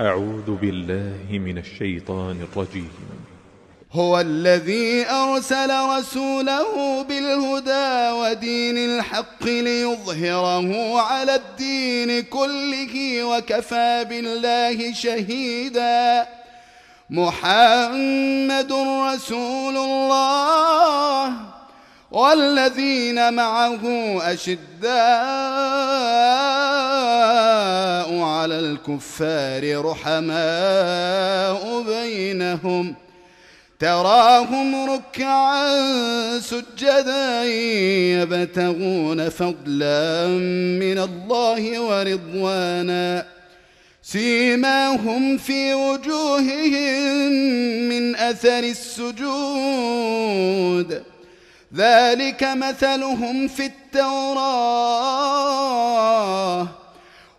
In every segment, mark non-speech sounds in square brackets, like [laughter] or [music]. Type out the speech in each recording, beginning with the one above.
أعوذ بالله من الشيطان الرجيم هو الذي أرسل رسوله بالهدى ودين الحق ليظهره على الدين كله وكفى بالله شهيدا محمد رسول الله والذين معه أشداء على الكفار رحماء بينهم تراهم ركعا سجدا يبتغون فضلا من الله ورضوانا سيماهم في وجوههم من اثر السجود ذلك مثلهم في التوراه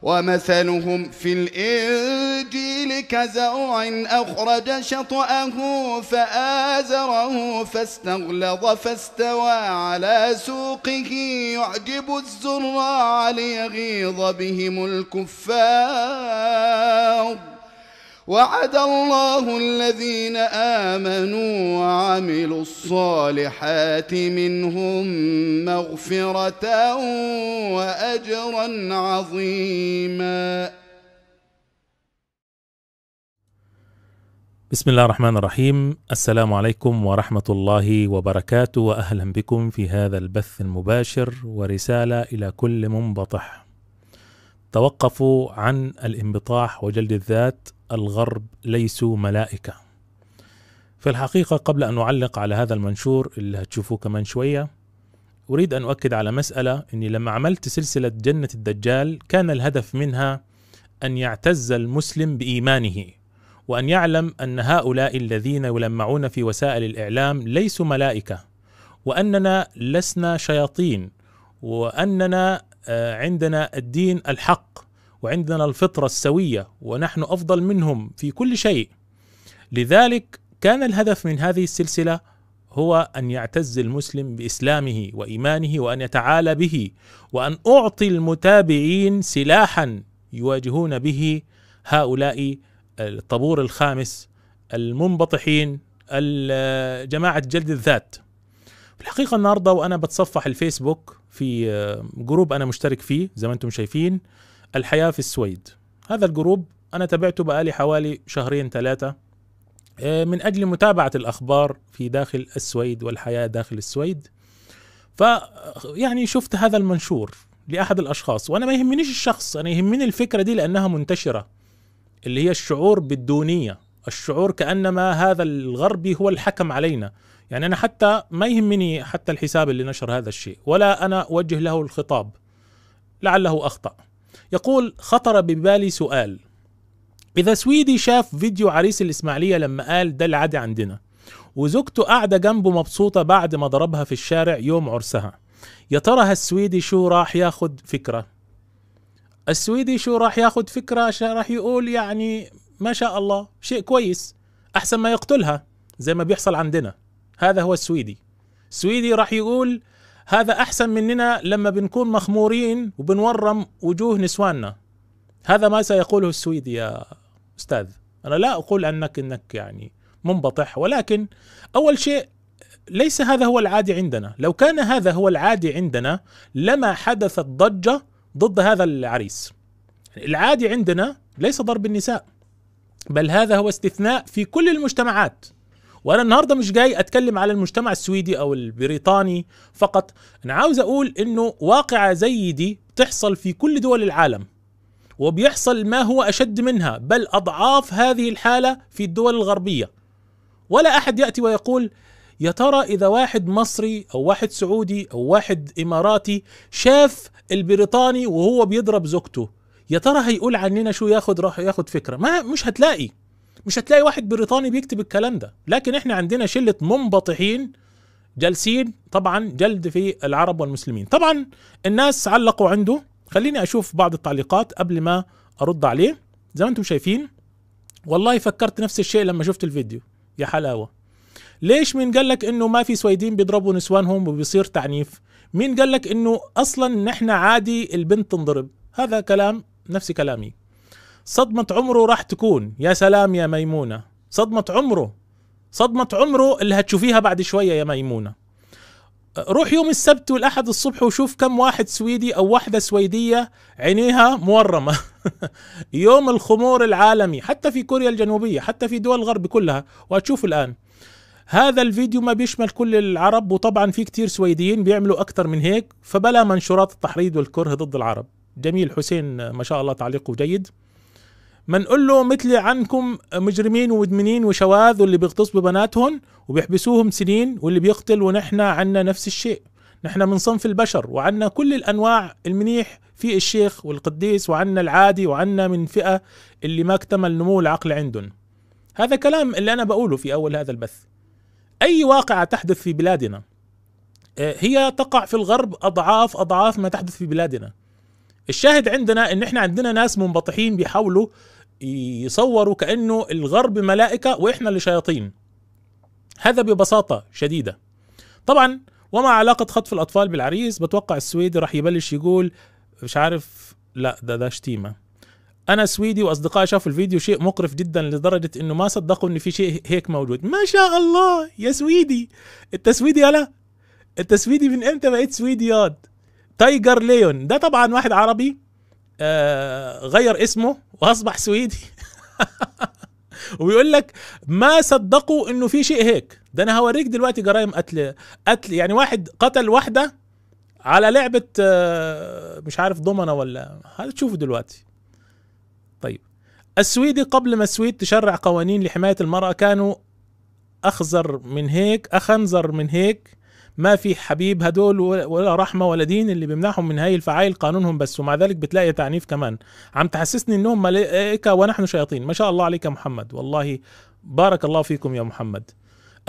ومثلهم في الإنجيل كزرع أخرج شطأه فآزره فاستغلظ فاستوى على سوقه يعجب الزراع ليغيظ بهم الكفار وعد الله الذين امنوا وعملوا الصالحات منهم مغفره واجرا عظيما بسم الله الرحمن الرحيم السلام عليكم ورحمه الله وبركاته واهلا بكم في هذا البث المباشر ورساله الى كل منبطح توقفوا عن الانبطاح وجلد الذات الغرب ليسوا ملائكة في الحقيقة قبل أن أعلق على هذا المنشور اللي هتشوفوه كمان شوية أريد أن أؤكد على مسألة أني لما عملت سلسلة جنة الدجال كان الهدف منها أن يعتز المسلم بإيمانه وأن يعلم أن هؤلاء الذين يلمعون في وسائل الإعلام ليسوا ملائكة وأننا لسنا شياطين وأننا آه، عندنا الدين الحق وعندنا الفطره السويه ونحن افضل منهم في كل شيء لذلك كان الهدف من هذه السلسله هو ان يعتز المسلم باسلامه وايمانه وان يتعالى به وان اعطي المتابعين سلاحا يواجهون به هؤلاء الطابور الخامس المنبطحين جماعه جلد الذات في الحقيقه النهارده وانا بتصفح الفيسبوك في آه، جروب انا مشترك فيه زي ما انتم شايفين الحياه في السويد هذا الجروب انا تابعته بقالي حوالي شهرين ثلاثه آه، من اجل متابعه الاخبار في داخل السويد والحياه داخل السويد ف آه، يعني شفت هذا المنشور لاحد الاشخاص وانا ما يهمنيش الشخص انا يهمني الفكره دي لانها منتشره اللي هي الشعور بالدونيه الشعور كانما هذا الغربي هو الحكم علينا يعني انا حتى ما يهمني حتى الحساب اللي نشر هذا الشيء ولا انا اوجه له الخطاب لعله اخطا يقول خطر ببالي سؤال اذا سويدي شاف فيديو عريس الاسماعيليه لما قال ده العادي عندنا وزوجته قاعده جنبه مبسوطه بعد ما ضربها في الشارع يوم عرسها يا ترى هالسويدي شو راح ياخد فكره السويدي شو راح ياخد فكره عشان راح يقول يعني ما شاء الله شيء كويس احسن ما يقتلها زي ما بيحصل عندنا هذا هو السويدي السويدي راح يقول هذا احسن مننا لما بنكون مخمورين وبنورم وجوه نسواننا هذا ما سيقوله السويدي يا استاذ انا لا اقول انك انك يعني منبطح ولكن اول شيء ليس هذا هو العادي عندنا لو كان هذا هو العادي عندنا لما حدثت ضجه ضد هذا العريس العادي عندنا ليس ضرب النساء بل هذا هو استثناء في كل المجتمعات وانا النهارده مش جاي اتكلم على المجتمع السويدي او البريطاني فقط انا عاوز اقول انه واقعه زي دي بتحصل في كل دول العالم وبيحصل ما هو اشد منها بل اضعاف هذه الحاله في الدول الغربيه ولا احد ياتي ويقول يا ترى اذا واحد مصري او واحد سعودي او واحد اماراتي شاف البريطاني وهو بيضرب زوجته يا ترى هيقول عننا شو ياخد راح ياخد فكره ما مش هتلاقي مش هتلاقي واحد بريطاني بيكتب الكلام ده لكن احنا عندنا شله منبطحين جالسين طبعا جلد في العرب والمسلمين طبعا الناس علقوا عنده خليني اشوف بعض التعليقات قبل ما ارد عليه زي ما انتم شايفين والله فكرت نفس الشيء لما شفت الفيديو يا حلاوه ليش مين قال لك انه ما في سويدين بيضربوا نسوانهم وبيصير تعنيف مين قال لك انه اصلا نحن عادي البنت تنضرب هذا كلام نفس كلامي صدمة عمره راح تكون يا سلام يا ميمونة صدمة عمره صدمة عمره اللي هتشوفيها بعد شوية يا ميمونة روح يوم السبت والأحد الصبح وشوف كم واحد سويدي أو واحدة سويدية عينيها مورمة [laughs] يوم الخمور العالمي حتى في كوريا الجنوبية حتى في دول الغرب كلها وهتشوف الآن هذا الفيديو ما بيشمل كل العرب وطبعا في كتير سويديين بيعملوا أكثر من هيك فبلا منشورات التحريض والكره ضد العرب جميل حسين ما شاء الله تعليقه جيد ما نقول له مثلي عنكم مجرمين ومدمنين وشواذ واللي بيغتصبوا بناتهم وبيحبسوهم سنين واللي بيقتل ونحن عنا نفس الشيء نحن من صنف البشر وعنا كل الأنواع المنيح في الشيخ والقديس وعنا العادي وعنا من فئة اللي ما اكتمل نمو العقل عندهم هذا كلام اللي أنا بقوله في أول هذا البث أي واقعة تحدث في بلادنا آه، هي تقع في الغرب أضعاف أضعاف ما تحدث في بلادنا الشاهد عندنا ان احنا عندنا ناس منبطحين بيحاولوا يصوروا كانه الغرب ملائكه واحنا اللي شياطين هذا ببساطه شديده طبعا وما علاقه خطف الاطفال بالعريس بتوقع السويدي راح يبلش يقول مش عارف لا ده ده شتيمه انا سويدي واصدقائي شافوا الفيديو شيء مقرف جدا لدرجه انه ما صدقوا ان في شيء هيك موجود ما شاء الله يا سويدي انت سويدي يلا انت سويدي من امتى بقيت سويدي ياد تايجر ليون ده طبعا واحد عربي آه، غير اسمه واصبح سويدي [laughs] ويقول لك ما صدقوا انه في شيء هيك ده انا هوريك دلوقتي جرائم قتل قتل يعني واحد قتل واحده على لعبه آه، مش عارف ضمنه ولا هتشوفوا دلوقتي طيب السويدي قبل ما السويد تشرع قوانين لحمايه المراه كانوا اخزر من هيك اخنزر من هيك ما في حبيب هدول ولا رحمه ولا دين اللي بيمنعهم من هاي الفعايل قانونهم بس ومع ذلك بتلاقي تعنيف كمان عم تحسسني انهم ملائكه ونحن شياطين ما شاء الله عليك يا محمد والله بارك الله فيكم يا محمد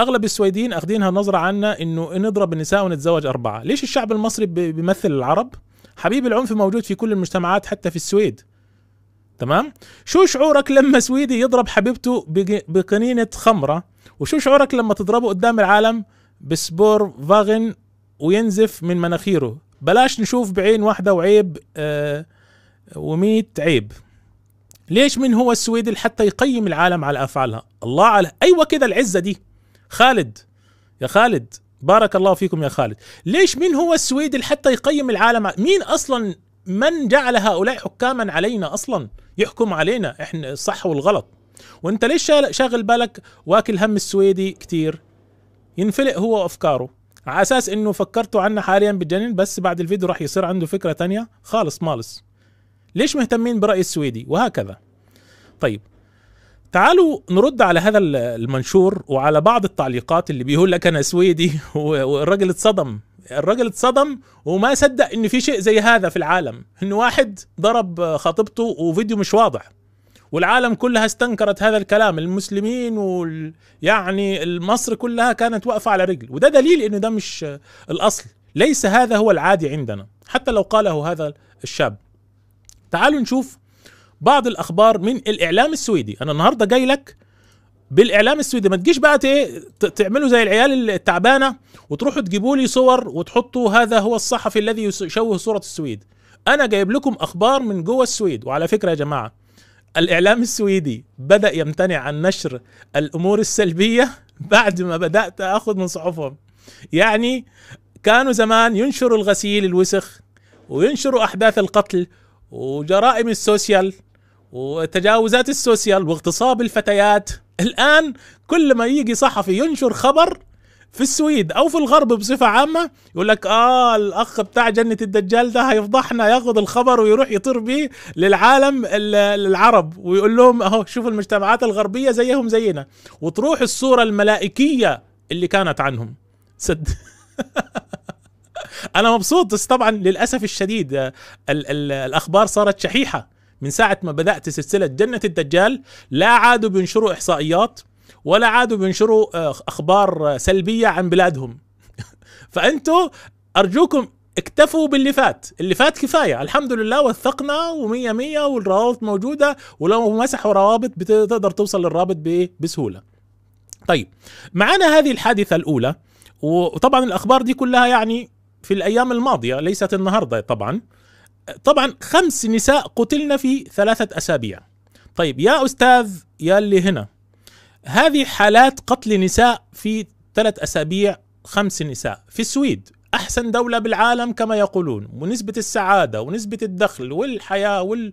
اغلب السويديين اخذينها نظره عنا انه نضرب النساء ونتزوج اربعه ليش الشعب المصري بيمثل العرب حبيب العنف موجود في كل المجتمعات حتى في السويد تمام شو شعورك لما سويدي يضرب حبيبته بقنينه خمره وشو شعورك لما تضربه قدام العالم بسبور فاغن وينزف من مناخيره بلاش نشوف بعين واحدة وعيب آه ومية عيب ليش من هو السويد حتى يقيم العالم على أفعالها الله على أيوة كده العزة دي خالد يا خالد بارك الله فيكم يا خالد ليش من هو السويد حتى يقيم العالم مين أصلا من جعل هؤلاء حكاما علينا أصلا يحكم علينا إحنا الصح والغلط وانت ليش شاغل بالك واكل هم السويدي كتير ينفلق هو وافكاره على اساس انه فكرتوا عنا حاليا بتجنن بس بعد الفيديو راح يصير عنده فكره تانية خالص مالص ليش مهتمين براي السويدي وهكذا طيب تعالوا نرد على هذا المنشور وعلى بعض التعليقات اللي بيقول لك انا سويدي [laughs] والراجل اتصدم الراجل اتصدم وما صدق ان في شيء زي هذا في العالم انه واحد ضرب خطيبته وفيديو مش واضح والعالم كلها استنكرت هذا الكلام المسلمين وال... يعني مصر كلها كانت واقفه على رجل وده دليل انه ده مش الاصل ليس هذا هو العادي عندنا حتى لو قاله هذا الشاب تعالوا نشوف بعض الاخبار من الاعلام السويدي انا النهارده جاي لك بالاعلام السويدي ما تجيش بقى تعملوا زي العيال التعبانه وتروحوا تجيبوا لي صور وتحطوا هذا هو الصحفي الذي يشوه صوره السويد انا جايب لكم اخبار من جوه السويد وعلى فكره يا جماعه الاعلام السويدي بدا يمتنع عن نشر الامور السلبيه [laughs] بعد ما بدات اخذ من صحفهم يعني كانوا زمان ينشروا الغسيل الوسخ وينشروا احداث القتل وجرائم السوسيال وتجاوزات السوسيال واغتصاب الفتيات الان كل ما يجي صحفي ينشر خبر في السويد او في الغرب بصفه عامه يقول لك اه الاخ بتاع جنه الدجال ده هيفضحنا ياخد الخبر ويروح يطير بيه للعالم العرب ويقول لهم اهو شوفوا المجتمعات الغربيه زيهم زينا وتروح الصوره الملائكيه اللي كانت عنهم سد [laughs] انا مبسوط بس طبعا للاسف الشديد الـ آه، الـ الاخبار صارت شحيحه من ساعه ما بدات سلسله جنه الدجال لا عادوا بينشروا احصائيات ولا عادوا بينشروا آه، اخبار سلبيه عن بلادهم [laughs] فانتوا ارجوكم اكتفوا باللي فات اللي فات كفاية الحمد لله وثقنا ومية مية والروابط موجودة ولو مسحوا روابط بتقدر توصل للرابط بسهولة طيب معنا هذه الحادثة الأولى وطبعا الأخبار دي كلها يعني في الأيام الماضية ليست النهاردة طبعا طبعا خمس نساء قتلن في ثلاثة أسابيع طيب يا أستاذ يا اللي هنا هذه حالات قتل نساء في ثلاث أسابيع خمس نساء في السويد أحسن دولة بالعالم كما يقولون ونسبة السعادة ونسبة الدخل والحياة وال...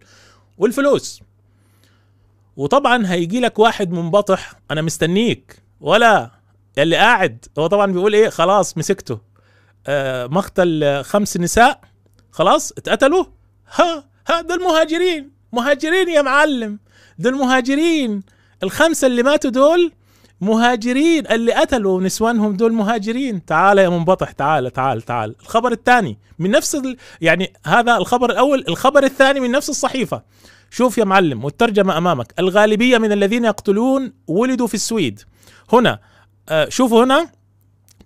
والفلوس وطبعا هيجي لك واحد منبطح أنا مستنيك ولا اللي قاعد هو طبعا بيقول إيه خلاص مسكته آه مقتل خمس نساء خلاص اتقتلوا ها ها دول مهاجرين مهاجرين يا معلم دول مهاجرين الخمسه اللي ماتوا دول مهاجرين اللي قتلوا نسوانهم دول مهاجرين تعال يا منبطح تعال تعال تعال الخبر الثاني من نفس ال... يعني هذا الخبر الاول الخبر الثاني من نفس الصحيفه شوف يا معلم والترجمه امامك الغالبيه من الذين يقتلون ولدوا في السويد هنا آه شوفوا هنا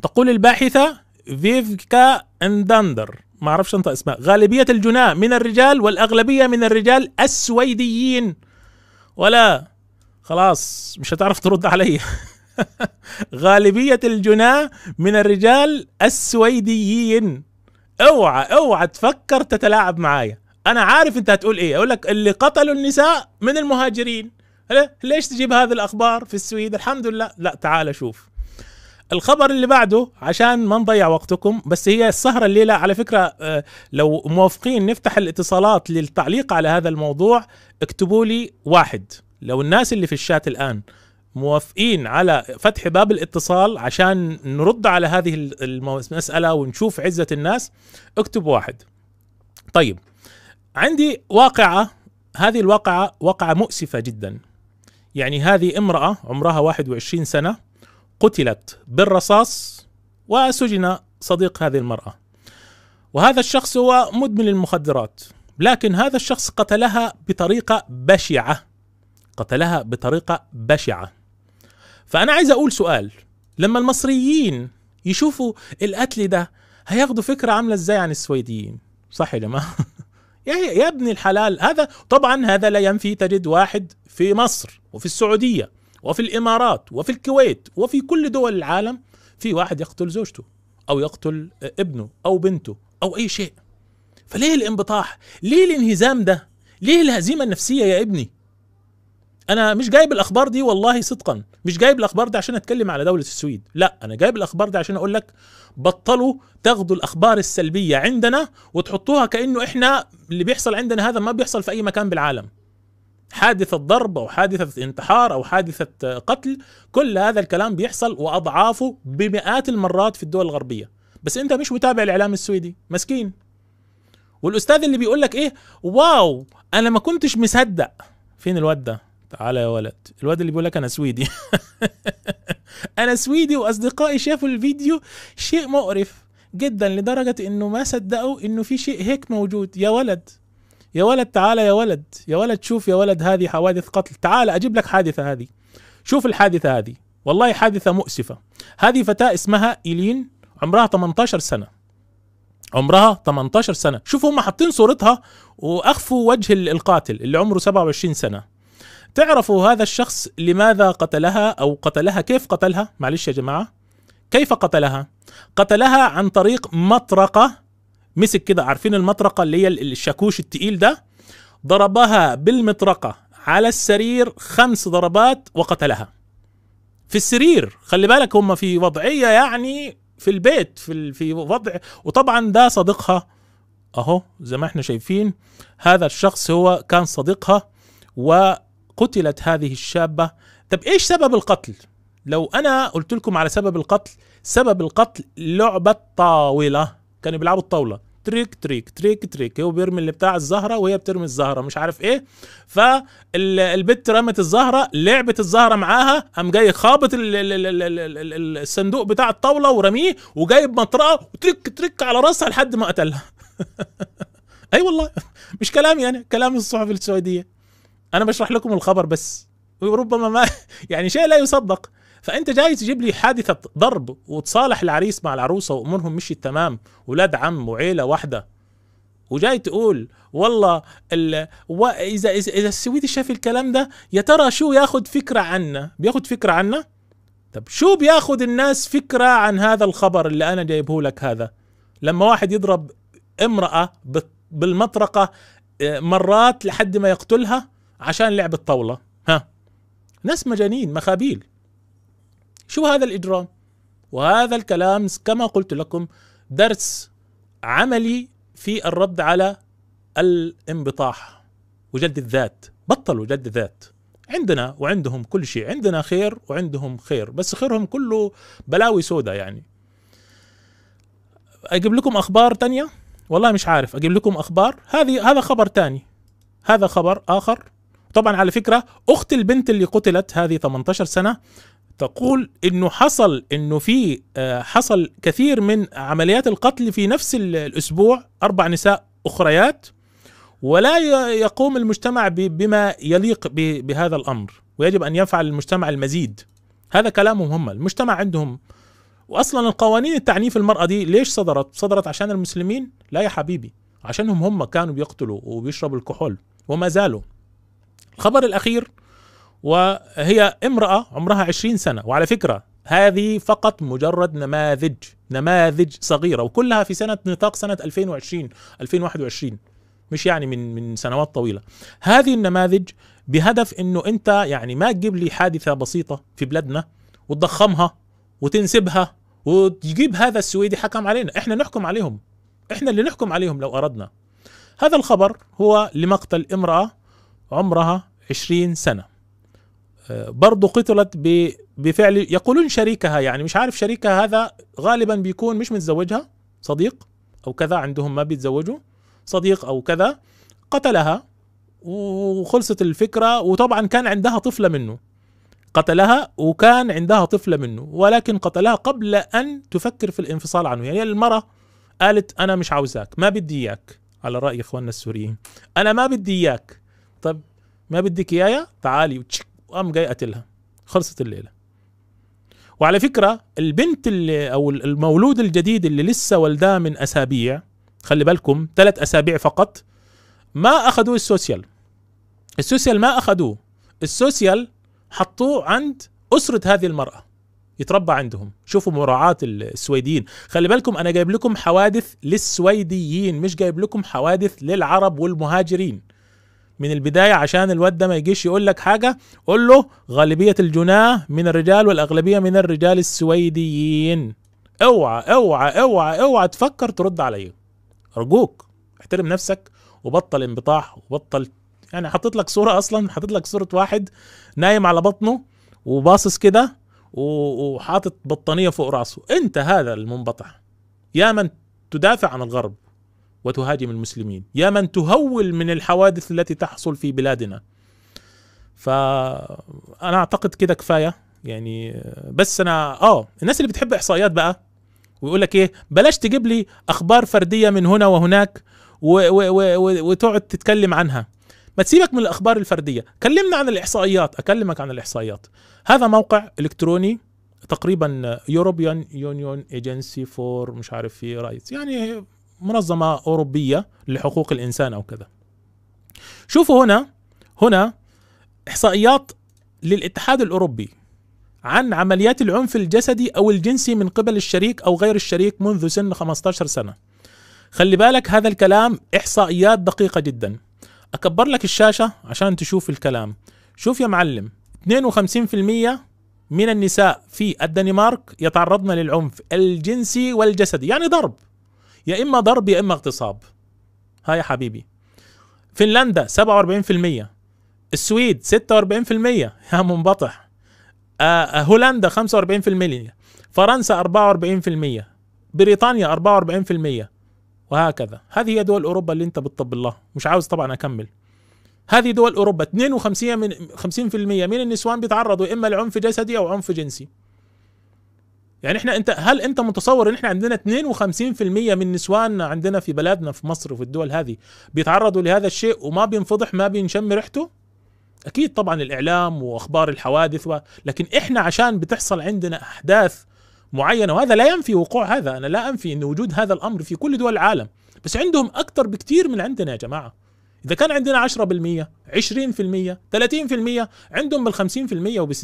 تقول الباحثه فيفكا اندندر ما اعرفش انطق اسمها غالبيه الجناه من الرجال والاغلبيه من الرجال السويديين ولا خلاص مش هتعرف ترد علي [laughs] غالبية الجناه من الرجال السويديين اوعى اوعى تفكر تتلاعب معايا انا عارف انت هتقول ايه اقول لك اللي قتلوا النساء من المهاجرين ليش تجيب هذه الاخبار في السويد الحمد لله لا تعال شوف الخبر اللي بعده عشان ما نضيع وقتكم بس هي السهرة الليلة على فكرة آه، لو موافقين نفتح الاتصالات للتعليق على هذا الموضوع اكتبوا لي واحد لو الناس اللي في الشات الان موافقين على فتح باب الاتصال عشان نرد على هذه المساله ونشوف عزه الناس اكتب واحد طيب عندي واقعه هذه الواقعه واقعه مؤسفه جدا يعني هذه امراه عمرها 21 سنه قتلت بالرصاص وسجن صديق هذه المراه وهذا الشخص هو مدمن المخدرات لكن هذا الشخص قتلها بطريقه بشعه قتلها بطريقه بشعه فانا عايز اقول سؤال لما المصريين يشوفوا القتل ده هياخدوا فكره عامله ازاي عن السويديين صح يا جماعه [laughs] يا ابن الحلال هذا طبعا هذا لا ينفي تجد واحد في مصر وفي السعوديه وفي الامارات وفي الكويت وفي كل دول العالم في واحد يقتل زوجته او يقتل ابنه او بنته او اي شيء فليه الانبطاح ليه الانهزام ده ليه الهزيمه النفسيه يا ابني انا مش جايب الاخبار دي والله صدقا مش جايب الاخبار دي عشان اتكلم على دوله السويد لا انا جايب الاخبار دي عشان اقول لك بطلوا تاخدوا الاخبار السلبيه عندنا وتحطوها كانه احنا اللي بيحصل عندنا هذا ما بيحصل في اي مكان بالعالم حادثة ضرب أو حادثة انتحار أو حادثة قتل كل هذا الكلام بيحصل وأضعافه بمئات المرات في الدول الغربية بس أنت مش متابع الإعلام السويدي مسكين والأستاذ اللي بيقول لك إيه واو أنا ما كنتش مصدق فين الواد ده تعالى يا ولد الواد اللي بيقول لك انا سويدي [laughs] انا سويدي واصدقائي شافوا الفيديو شيء مقرف جدا لدرجه انه ما صدقوا انه في شيء هيك موجود يا ولد يا ولد تعالى يا ولد يا ولد شوف يا ولد هذه حوادث قتل تعالى اجيب لك حادثه هذه شوف الحادثه هذه والله حادثه مؤسفه هذه فتاه اسمها ايلين عمرها 18 سنه عمرها 18 سنه شوفوا هم حاطين صورتها واخفوا وجه القاتل اللي عمره 27 سنه تعرفوا هذا الشخص لماذا قتلها او قتلها كيف قتلها معلش يا جماعه كيف قتلها قتلها عن طريق مطرقه مسك كده عارفين المطرقه اللي هي الشاكوش التقيل ده ضربها بالمطرقه على السرير خمس ضربات وقتلها في السرير خلي بالك هم في وضعيه يعني في البيت في في وضع وطبعا ده صديقها اهو زي ما احنا شايفين هذا الشخص هو كان صديقها و قتلت هذه الشابه طب ايش سبب القتل لو انا قلت لكم على سبب القتل سبب القتل لعبه طاوله كانوا بيلعبوا الطاوله تريك تريك تريك تريك هو بيرمي اللي بتاع الزهره وهي بترمي الزهره مش عارف ايه فالبت رمت الزهره لعبت الزهره معاها قام جاي خابط الصندوق بتاع الطاوله ورميه وجايب مطرقه وتريك تريك على راسها لحد ما قتلها [laughs] اي أيوة والله مش كلامي يعني، انا كلام الصحف السعوديه انا بشرح لكم الخبر بس وربما ما [laughs] يعني شيء لا يصدق فانت جاي تجيب لي حادثه ضرب وتصالح العريس مع العروسه وامورهم مشيت تمام ولاد عم وعيله واحده وجاي تقول والله ال... واذا اذا, إذا السويدي شاف الكلام ده يا ترى شو ياخد فكره عنا بياخد فكره عنا طب شو بياخد الناس فكره عن هذا الخبر اللي انا جايبه لك هذا لما واحد يضرب امراه بالمطرقه آه، مرات لحد ما يقتلها عشان لعب الطاوله ها ناس مجانين مخابيل شو هذا الاجرام وهذا الكلام كما قلت لكم درس عملي في الرد على الانبطاح وجلد الذات بطلوا جلد الذات عندنا وعندهم كل شيء عندنا خير وعندهم خير بس خيرهم كله بلاوي سوداء يعني اجيب لكم اخبار تانية والله مش عارف اجيب لكم اخبار هذه هذا خبر تاني هذا خبر اخر طبعا على فكره اخت البنت اللي قتلت هذه 18 سنه تقول انه حصل انه في آه، حصل كثير من عمليات القتل في نفس الاسبوع اربع نساء اخريات ولا يقوم المجتمع بما يليق بهذا الامر ويجب ان يفعل المجتمع المزيد هذا كلامهم هم المجتمع عندهم واصلا القوانين التعنيف المراه دي ليش صدرت صدرت عشان المسلمين لا يا حبيبي عشانهم هم كانوا بيقتلوا وبيشربوا الكحول وما زالوا الخبر الأخير وهي امرأة عمرها 20 سنة وعلى فكرة هذه فقط مجرد نماذج نماذج صغيرة وكلها في سنة نطاق سنة 2020 2021 مش يعني من من سنوات طويلة هذه النماذج بهدف انه انت يعني ما تجيب لي حادثة بسيطة في بلادنا وتضخمها وتنسبها وتجيب هذا السويدي حكم علينا احنا نحكم عليهم احنا اللي نحكم عليهم لو اردنا هذا الخبر هو لمقتل امرأة عمرها 20 سنة آه، برضه قتلت بفعل يقولون شريكها يعني مش عارف شريكها هذا غالبا بيكون مش متزوجها صديق أو كذا عندهم ما بيتزوجوا صديق أو كذا قتلها وخلصت الفكرة وطبعا كان عندها طفلة منه قتلها وكان عندها طفلة منه ولكن قتلها قبل أن تفكر في الانفصال عنه يعني المرأة قالت أنا مش عاوزاك ما بدي إياك على رأي إخواننا السوريين أنا ما بدي إياك طب ما بدك اياها تعالي وقام جاي قتلها خلصت الليله وعلى فكره البنت اللي او المولود الجديد اللي لسه ولداه من اسابيع خلي بالكم ثلاث اسابيع فقط ما اخذوه السوسيال السوسيال ما اخذوه السوسيال حطوه عند اسره هذه المراه يتربى عندهم شوفوا مراعاة السويديين خلي بالكم أنا جايب لكم حوادث للسويديين مش جايب لكم حوادث للعرب والمهاجرين من البدايه عشان الواد ده ما يجيش يقول لك حاجه قول له غالبيه الجناه من الرجال والاغلبيه من الرجال السويديين اوعى اوعى اوعى اوعى تفكر ترد علي ارجوك احترم نفسك وبطل انبطاح وبطل يعني حطيت لك صوره اصلا حطيت لك صوره واحد نايم على بطنه وباصص كده وحاطط بطانيه فوق راسه انت هذا المنبطح يا من تدافع عن الغرب وتهاجم المسلمين يا من تهول من الحوادث التي تحصل في بلادنا فانا اعتقد كده كفايه يعني بس انا اه الناس اللي بتحب احصائيات بقى ويقول لك ايه بلاش تجيب لي اخبار فرديه من هنا وهناك وتقعد تتكلم عنها ما تسيبك من الاخبار الفرديه كلمنا عن الاحصائيات اكلمك عن الاحصائيات هذا موقع الكتروني تقريبا يوروبيان يونيون ايجنسي فور مش عارف في رايتس يعني منظمه اوروبيه لحقوق الانسان او كذا شوفوا هنا هنا احصائيات للاتحاد الاوروبي عن عمليات العنف الجسدي او الجنسي من قبل الشريك او غير الشريك منذ سن 15 سنه خلي بالك هذا الكلام احصائيات دقيقه جدا اكبر لك الشاشه عشان تشوف الكلام شوف يا معلم 52% من النساء في الدنمارك يتعرضن للعنف الجنسي والجسدي يعني ضرب يا اما ضرب يا اما اغتصاب ها يا حبيبي فنلندا 47% السويد 46% [laughs] يا منبطح آه، آه، هولندا 45% فرنسا 44% بريطانيا 44% وهكذا هذه هي دول اوروبا اللي انت بتطب الله مش عاوز طبعا اكمل هذه دول اوروبا 52 من 50% من النسوان بيتعرضوا اما لعنف جسدي او عنف جنسي يعني احنا انت هل انت متصور ان احنا عندنا 52% من نسواننا عندنا في بلادنا في مصر وفي الدول هذه بيتعرضوا لهذا الشيء وما بينفضح ما بينشم ريحته؟ اكيد طبعا الاعلام واخبار الحوادث و... لكن احنا عشان بتحصل عندنا احداث معينه وهذا لا ينفي وقوع هذا انا لا انفي ان وجود هذا الامر في كل دول العالم بس عندهم اكثر بكثير من عندنا يا جماعه اذا كان عندنا 10% 20% 30% عندهم بال 50% وبال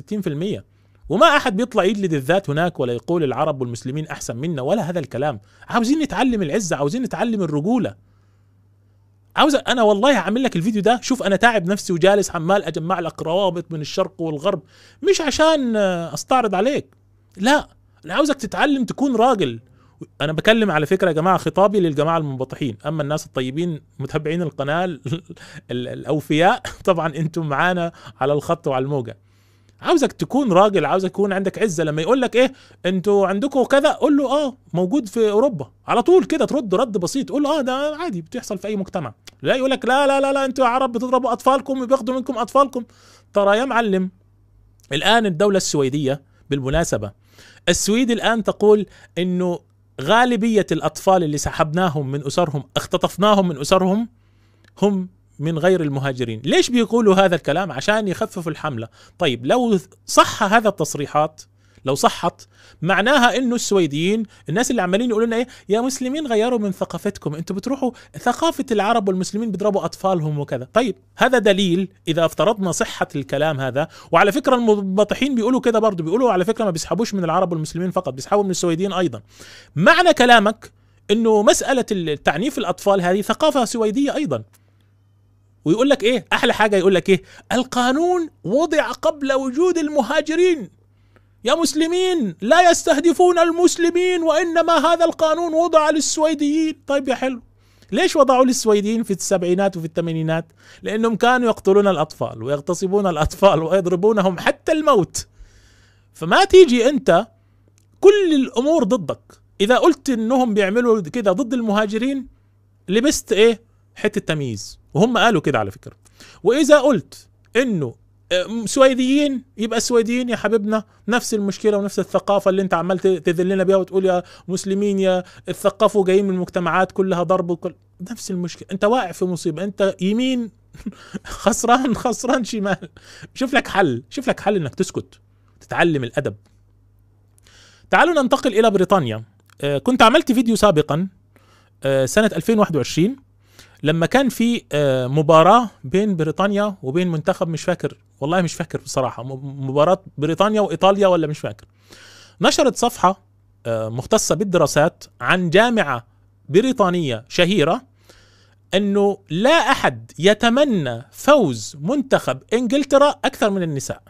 60% وما احد بيطلع يجلد الذات هناك ولا يقول العرب والمسلمين احسن منا ولا هذا الكلام عاوزين نتعلم العزه عاوزين نتعلم الرجوله عاوز انا والله هعمل لك الفيديو ده شوف انا تاعب نفسي وجالس عمال اجمع لك روابط من الشرق والغرب مش عشان استعرض عليك لا انا عاوزك تتعلم تكون راجل انا بكلم على فكره يا جماعه خطابي للجماعه المنبطحين اما الناس الطيبين متابعين القناه الاوفياء [laughs] طبعا انتم معانا على الخط وعلى الموجه عاوزك تكون راجل عاوزك تكون عندك عزه لما يقول لك ايه انتوا عندكم كذا قول له اه موجود في اوروبا على طول كده ترد رد بسيط قول له اه ده عادي بتحصل في اي مجتمع لا يقول لك لا لا لا لا انتوا يا عرب بتضربوا اطفالكم وبياخدوا منكم اطفالكم ترى يا معلم الان الدوله السويديه بالمناسبه السويد الان تقول انه غالبيه الاطفال اللي سحبناهم من اسرهم اختطفناهم من اسرهم هم من غير المهاجرين ليش بيقولوا هذا الكلام عشان يخففوا الحملة طيب لو صح هذا التصريحات لو صحت معناها انه السويديين الناس اللي عمالين يقولوا لنا ايه يا مسلمين غيروا من ثقافتكم انتوا بتروحوا ثقافه العرب والمسلمين بيضربوا اطفالهم وكذا طيب هذا دليل اذا افترضنا صحه الكلام هذا وعلى فكره المنبطحين بيقولوا كده برضه بيقولوا على فكره ما بيسحبوش من العرب والمسلمين فقط بيسحبوا من السويديين ايضا معنى كلامك انه مساله تعنيف الاطفال هذه ثقافه سويديه ايضا ويقول لك ايه احلى حاجه يقول لك ايه القانون وضع قبل وجود المهاجرين يا مسلمين لا يستهدفون المسلمين وانما هذا القانون وضع للسويديين طيب يا حلو ليش وضعوا للسويديين في السبعينات وفي الثمانينات لانهم كانوا يقتلون الاطفال ويغتصبون الاطفال ويضربونهم حتى الموت فما تيجي انت كل الامور ضدك اذا قلت انهم بيعملوا كده ضد المهاجرين لبست ايه حته تمييز وهم قالوا كده على فكره واذا قلت انه آه، سويديين يبقى السويديين يا حبيبنا نفس المشكله ونفس الثقافه اللي انت عمال تذلنا بيها وتقول يا مسلمين يا اتثقفوا جايين من مجتمعات كلها ضرب وكل نفس المشكله انت واقع في مصيبه انت يمين [laughs] خسران خسران شمال شوف لك حل شوف لك حل انك تسكت تتعلم الادب تعالوا ننتقل الى بريطانيا آه، كنت عملت فيديو سابقا آه، سنه 2021 لما كان في آه، مباراه بين بريطانيا وبين منتخب مش فاكر والله مش فاكر بصراحه مباراه بريطانيا وايطاليا ولا مش فاكر نشرت صفحه آه، مختصه بالدراسات عن جامعه بريطانيه شهيره انه لا احد يتمنى فوز منتخب انجلترا اكثر من النساء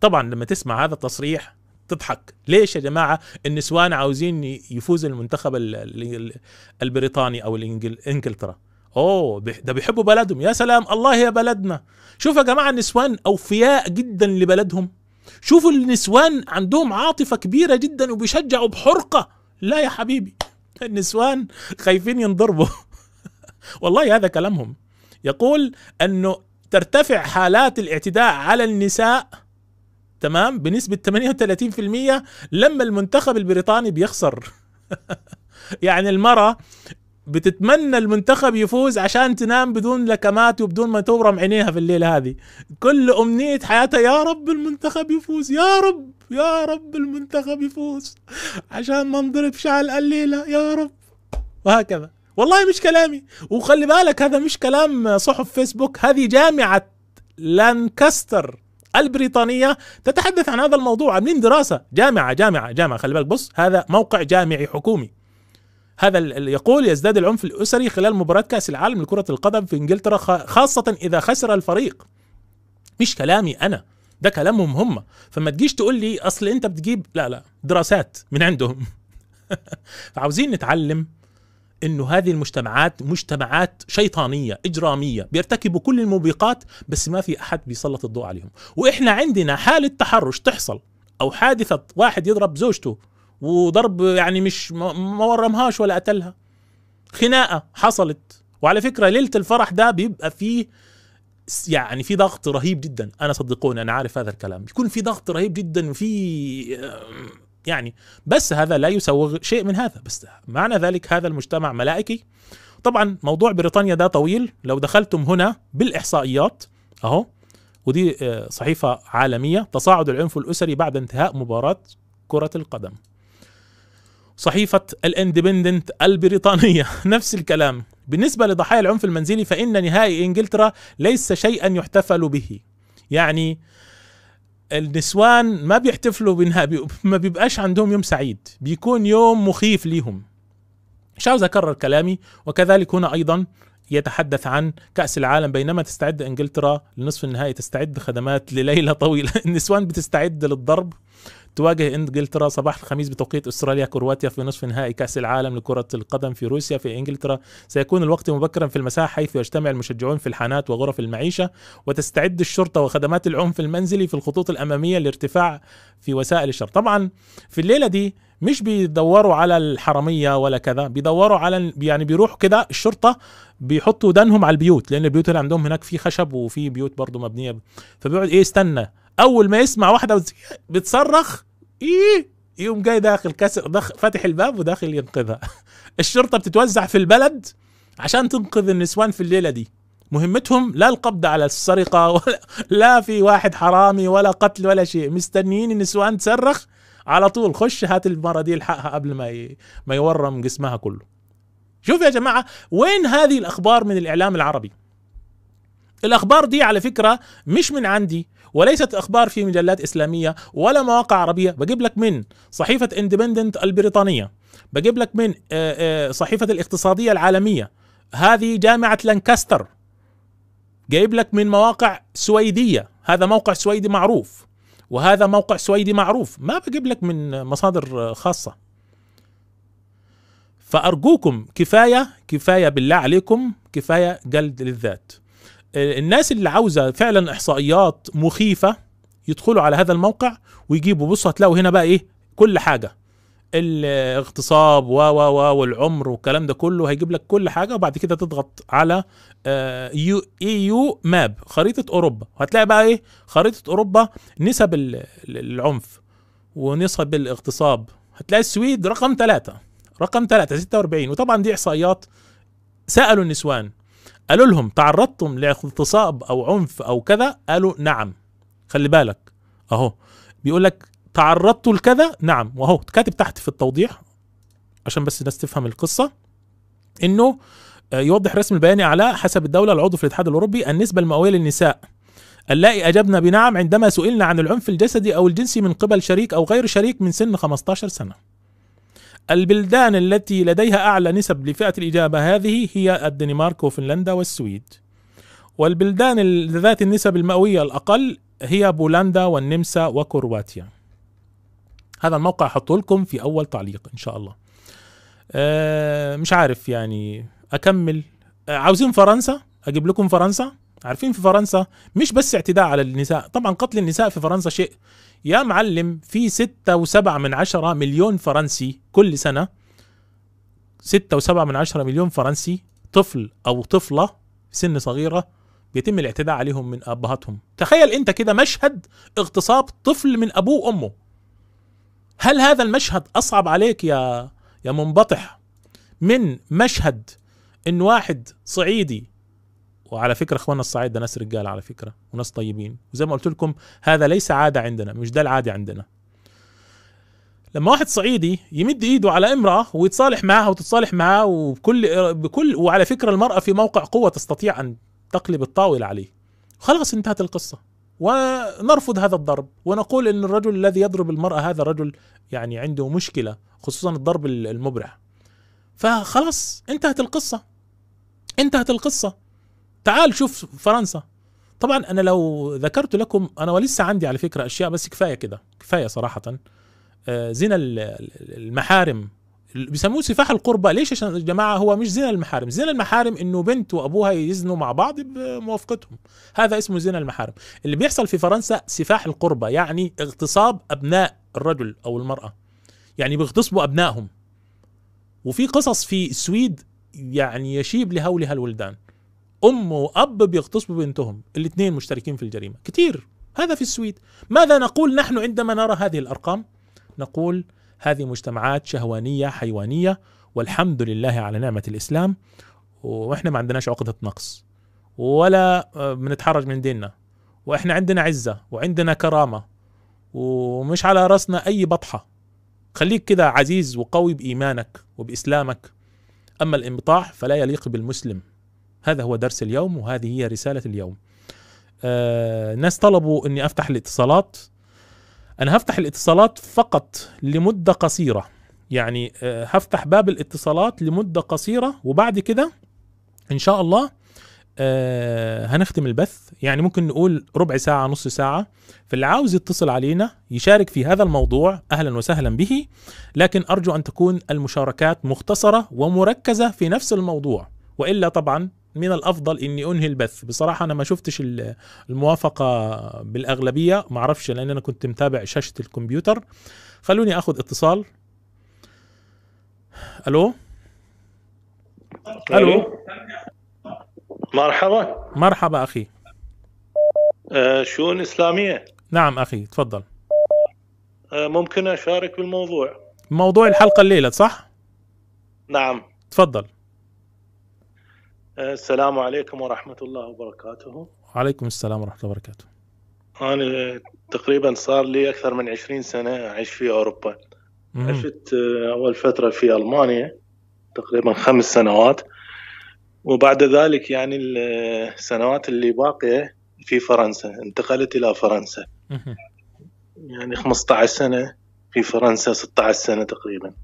طبعا لما تسمع هذا التصريح تضحك ليش يا جماعه النسوان عاوزين يفوز المنتخب البريطاني او انجلترا اوه ده بيحبوا بلدهم يا سلام الله يا بلدنا شوف يا جماعه النسوان اوفياء جدا لبلدهم شوفوا النسوان عندهم عاطفه كبيره جدا وبيشجعوا بحرقه لا يا حبيبي النسوان خايفين ينضربوا [laughs] والله هذا كلامهم يقول انه ترتفع حالات الاعتداء على النساء تمام بنسبه 38% لما المنتخب البريطاني بيخسر [laughs] يعني المرأة بتتمنى المنتخب يفوز عشان تنام بدون لكمات وبدون ما تورم عينيها في الليله هذه كل امنيه حياتها يا رب المنتخب يفوز يا رب يا رب المنتخب يفوز عشان ما نضرب شعل الليله يا رب وهكذا والله مش كلامي وخلي بالك هذا مش كلام صحف فيسبوك هذه جامعه لانكستر البريطانية تتحدث عن هذا الموضوع عاملين دراسة جامعة جامعة جامعة خلي بالك بص هذا موقع جامعي حكومي هذا يقول يزداد العنف الأسري خلال مباراة كأس العالم لكرة القدم في إنجلترا خاصة إذا خسر الفريق مش كلامي أنا ده كلامهم هم فما تجيش تقول لي أصل أنت بتجيب لا لا دراسات من عندهم [laughs] فعاوزين نتعلم انه هذه المجتمعات مجتمعات شيطانيه اجراميه بيرتكبوا كل الموبقات بس ما في احد بيسلط الضوء عليهم واحنا عندنا حاله تحرش تحصل او حادثه واحد يضرب زوجته وضرب يعني مش ما ورمهاش ولا قتلها خناقه حصلت وعلى فكره ليله الفرح ده بيبقى فيه يعني في ضغط رهيب جدا انا صدقوني انا عارف هذا الكلام بيكون في ضغط رهيب جدا وفي يعني بس هذا لا يسوغ شيء من هذا بس معنى ذلك هذا المجتمع ملائكي طبعا موضوع بريطانيا ده طويل لو دخلتم هنا بالاحصائيات اهو ودي آه، صحيفه عالميه تصاعد العنف الاسري بعد انتهاء مباراه كره القدم صحيفة الاندبندنت البريطانية [laughs] نفس الكلام بالنسبة لضحايا العنف المنزلي فإن نهائي إنجلترا ليس شيئا يحتفل به يعني النسوان ما بيحتفلوا بنهائي ما بيبقاش عندهم يوم سعيد بيكون يوم مخيف ليهم مش عاوز أكرر كلامي وكذلك هنا أيضا يتحدث عن كأس العالم بينما تستعد إنجلترا لنصف النهائي تستعد خدمات لليلة طويلة [laughs] النسوان بتستعد للضرب تواجه انجلترا صباح الخميس بتوقيت استراليا كرواتيا في نصف نهائي كاس العالم لكره القدم في روسيا في انجلترا سيكون الوقت مبكرا في المساء حيث يجتمع المشجعون في الحانات وغرف المعيشه وتستعد الشرطه وخدمات العنف المنزلي في الخطوط الاماميه لارتفاع في وسائل الشر طبعا في الليله دي مش بيدوروا على الحراميه ولا كذا بيدوروا على يعني بيروحوا كده الشرطه بيحطوا دنهم على البيوت لان البيوت اللي عندهم هناك في خشب وفي بيوت برضه مبنيه فبيقعد ايه يستنى اول ما يسمع واحده بتصرخ ايه يقوم جاي داخل كسر دخ فاتح الباب وداخل ينقذها [laughs] الشرطه بتتوزع في البلد عشان تنقذ النسوان في الليله دي مهمتهم لا القبض على السرقه [laughs] ولا لا في واحد حرامي ولا قتل ولا شيء مستنيين النسوان تصرخ على طول خش هات المره دي الحقها قبل ما ي... ما يورم جسمها كله شوف يا جماعه وين هذه الاخبار من الاعلام العربي الاخبار دي على فكره مش من عندي وليست اخبار في مجلات اسلاميه ولا مواقع عربيه بجيب لك من صحيفه اندبندنت البريطانيه بجيب لك من آه، آه، صحيفه الاقتصاديه العالميه هذه جامعه لانكستر جايب لك من مواقع سويديه هذا موقع سويدي معروف وهذا موقع سويدي معروف ما بجيب لك من مصادر خاصه فارجوكم كفايه كفايه بالله عليكم كفايه جلد للذات الناس اللي عاوزه فعلا احصائيات مخيفه يدخلوا على هذا الموقع ويجيبوا بصوا هتلاقوا هنا بقى ايه كل حاجه الاغتصاب و و و والعمر والكلام ده كله هيجيب لك كل حاجه وبعد كده تضغط على آه، يو اي يو ماب خريطه اوروبا وهتلاقي بقى ايه خريطه اوروبا نسب العنف ونسب الاغتصاب هتلاقي السويد رقم ثلاثة رقم ثلاثة 46 وطبعا دي احصائيات سألوا النسوان قالوا لهم تعرضتم لاغتصاب او عنف او كذا قالوا نعم خلي بالك اهو بيقول لك تعرضتوا لكذا نعم وهو كاتب تحت في التوضيح عشان بس الناس تفهم القصه انه آه، يوضح الرسم البياني على حسب الدوله العضو في الاتحاد الاوروبي النسبه المئويه للنساء اللائي اجبن بنعم عندما سئلن عن العنف الجسدي او الجنسي من قبل شريك او غير شريك من سن 15 سنه البلدان التي لديها أعلى نسب لفئة الإجابة هذه هي الدنمارك وفنلندا والسويد والبلدان ذات النسب المئوية الأقل هي بولندا والنمسا وكرواتيا هذا الموقع أحطه لكم في أول تعليق إن شاء الله أه مش عارف يعني أكمل آه، عاوزين فرنسا أجيب لكم فرنسا عارفين في فرنسا مش بس اعتداء على النساء طبعا قتل النساء في فرنسا شيء يا معلم في ستة وسبعة من عشرة مليون فرنسي كل سنة ستة وسبعة من عشرة مليون فرنسي طفل أو طفلة سن صغيرة بيتم الاعتداء عليهم من أبهاتهم تخيل أنت كده مشهد اغتصاب طفل من أبوه وأمه هل هذا المشهد أصعب عليك يا يا منبطح من مشهد إن واحد صعيدي وعلى فكره اخواننا الصعيد ده ناس رجال على فكره وناس طيبين وزي ما قلت لكم هذا ليس عاده عندنا مش ده العادي عندنا لما واحد صعيدي يمد ايده على امراه ويتصالح معها وتتصالح معاه وبكل بكل وعلى فكره المراه في موقع قوه تستطيع ان تقلب الطاوله عليه خلاص انتهت القصه ونرفض هذا الضرب ونقول ان الرجل الذي يضرب المراه هذا رجل يعني عنده مشكله خصوصا الضرب المبرح فخلاص انتهت القصه انتهت القصه تعال شوف فرنسا طبعا انا لو ذكرت لكم انا ولسه عندي على فكره اشياء بس كفايه كده كفايه صراحه آه، زنا المحارم بيسموه سفاح القربى ليش عشان يا جماعه هو مش زنا المحارم زنا المحارم انه بنت وابوها يزنوا مع بعض بموافقتهم هذا اسمه زنا المحارم اللي بيحصل في فرنسا سفاح القربى يعني اغتصاب ابناء الرجل او المراه يعني بيغتصبوا ابنائهم وفي قصص في السويد يعني يشيب لهولها الولدان ام واب بيغتصبوا بنتهم الاثنين مشتركين في الجريمه كثير هذا في السويد ماذا نقول نحن عندما نرى هذه الارقام نقول هذه مجتمعات شهوانيه حيوانيه والحمد لله على نعمه الاسلام واحنا ما عندناش عقده نقص ولا آه، بنتحرج من ديننا واحنا عندنا عزه وعندنا كرامه ومش على راسنا اي بطحه خليك كده عزيز وقوي بايمانك وباسلامك اما الانبطاح فلا يليق بالمسلم هذا هو درس اليوم وهذه هي رسالة اليوم آه ناس طلبوا اني افتح الاتصالات انا هفتح الاتصالات فقط لمدة قصيرة يعني آه هفتح باب الاتصالات لمدة قصيرة وبعد كده ان شاء الله آه هنختم البث يعني ممكن نقول ربع ساعة نص ساعة فاللي عاوز يتصل علينا يشارك في هذا الموضوع أهلا وسهلا به لكن أرجو أن تكون المشاركات مختصرة ومركزة في نفس الموضوع وإلا طبعا من الافضل اني انهي البث بصراحه انا ما شفتش الموافقه بالاغلبيه ما اعرفش لان انا كنت متابع شاشه الكمبيوتر خلوني اخذ اتصال الو الو مرحبا مرحبا اخي أه، شؤون اسلاميه نعم اخي تفضل أه، ممكن اشارك بالموضوع موضوع الحلقه الليله صح نعم تفضل السلام عليكم ورحمة الله وبركاته وعليكم السلام ورحمة الله وبركاته أنا تقريبا صار لي أكثر من عشرين سنة أعيش في أوروبا مم. عشت آه، أول فترة في ألمانيا تقريبا خمس سنوات وبعد ذلك يعني السنوات اللي باقية في فرنسا انتقلت إلى فرنسا مم. يعني 15 سنة في فرنسا 16 سنة تقريبا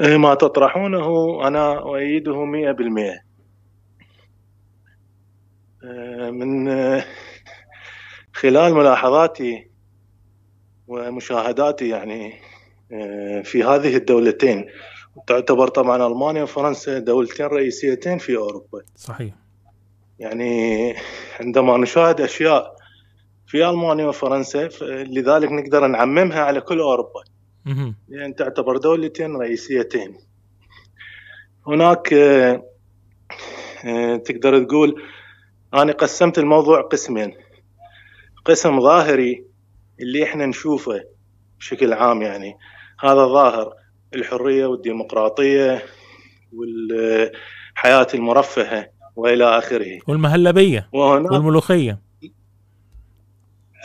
إيه، ما تطرحونه أنا أؤيده مئة بالمئة إيه، من إيه، خلال ملاحظاتي ومشاهداتي يعني في هذه الدولتين تعتبر طبعا المانيا وفرنسا دولتين رئيسيتين في اوروبا صحيح يعني عندما نشاهد اشياء في المانيا وفرنسا لذلك نقدر نعممها على كل اوروبا لأن يعني تعتبر دولتين رئيسيتين هناك آه، آه، تقدر تقول أنا قسمت الموضوع قسمين قسم ظاهري اللي احنا نشوفه بشكل عام يعني هذا ظاهر الحرية والديمقراطية والحياة المرفهة وإلى آخره والمهلبية والملوخية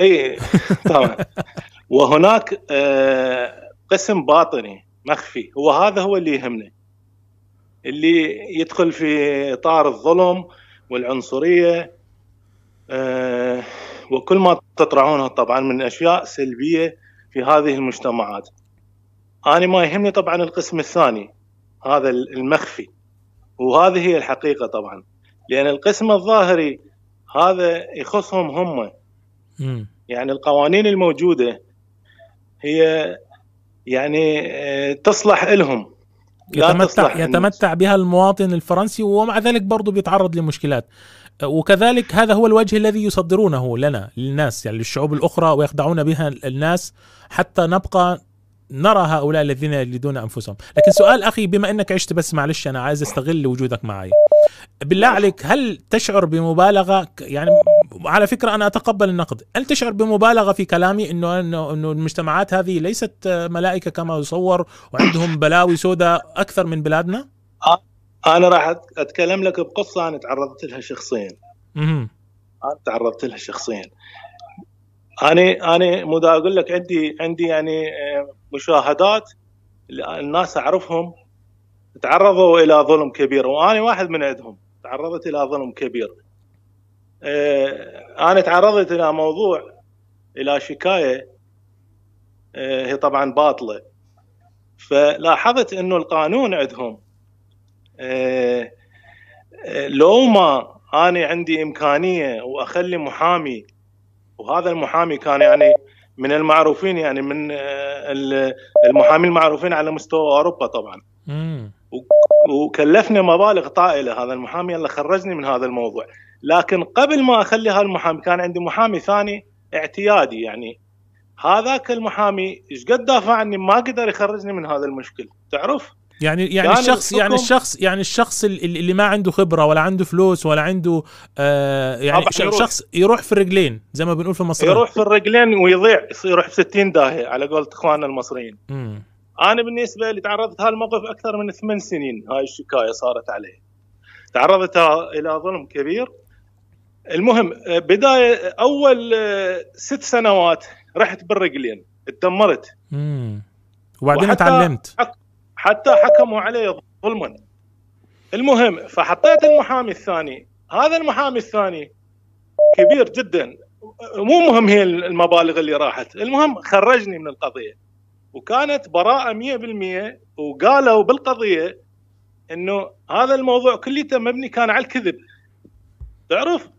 أي طبعا [laughs] وهناك آه قسم باطني مخفي هو هذا هو اللي يهمنا اللي يدخل في اطار الظلم والعنصريه أه وكل ما تطرحونه طبعا من اشياء سلبيه في هذه المجتمعات انا ما يهمني طبعا القسم الثاني هذا المخفي وهذه هي الحقيقه طبعا لان القسم الظاهري هذا يخصهم هم يعني القوانين الموجوده هي يعني آه، تصلح لهم يتمتع, يتمتع بها المواطن الفرنسي ومع ذلك برضه بيتعرض لمشكلات آه، وكذلك هذا هو الوجه الذي يصدرونه لنا للناس يعني للشعوب الأخرى ويخدعون بها الناس حتى نبقى نرى هؤلاء الذين يجلدون أنفسهم لكن سؤال أخي بما أنك عشت بس معلش أنا عايز أستغل وجودك معي بالله عليك هل تشعر بمبالغة يعني على فكره انا اتقبل النقد هل تشعر بمبالغه في كلامي انه انه انه المجتمعات هذه ليست ملائكه كما يصور وعندهم بلاوي سوداء اكثر من بلادنا انا راح اتكلم لك بقصه انا تعرضت لها شخصيا انا تعرضت لها شخصيا انا انا مو اقول لك عندي عندي يعني آه، مشاهدات الناس اعرفهم تعرضوا الى ظلم كبير وانا واحد من عندهم تعرضت الى ظلم كبير آه، انا تعرضت الى موضوع الى شكايه آه، هي طبعا باطله فلاحظت انه القانون عندهم آه، لو ما انا عندي امكانيه واخلي محامي وهذا المحامي كان يعني من المعروفين يعني من المحامين المعروفين على مستوى اوروبا طبعا وكلفني مبالغ طائله هذا المحامي اللي خرجني من هذا الموضوع لكن قبل ما اخلي هالمحامي كان عندي محامي ثاني اعتيادي يعني هذاك المحامي ايش قد دافع عني ما قدر يخرجني من هذا المشكل تعرف يعني يعني, يعني الشخص يعني الشخص يعني الشخص اللي ما عنده خبره ولا عنده فلوس ولا عنده آه يعني يروح. شخص يروح في الرجلين زي ما بنقول في المصريين يروح في الرجلين ويضيع يروح في 60 داهيه على قولة اخواننا المصريين م. انا بالنسبه لي تعرضت هالموقف اكثر من ثمان سنين هاي الشكايه صارت علي تعرضت الى ظلم كبير المهم بدايه اول آه، ست سنوات رحت بالرجلين اتدمرت امم وبعدين تعلمت حتى حكموا علي ظلما المهم فحطيت المحامي الثاني هذا المحامي الثاني كبير جدا مو مهم هي المبالغ اللي راحت المهم خرجني من القضيه وكانت براءه 100% وقالوا بالقضيه انه هذا الموضوع كليته مبني كان على الكذب تعرف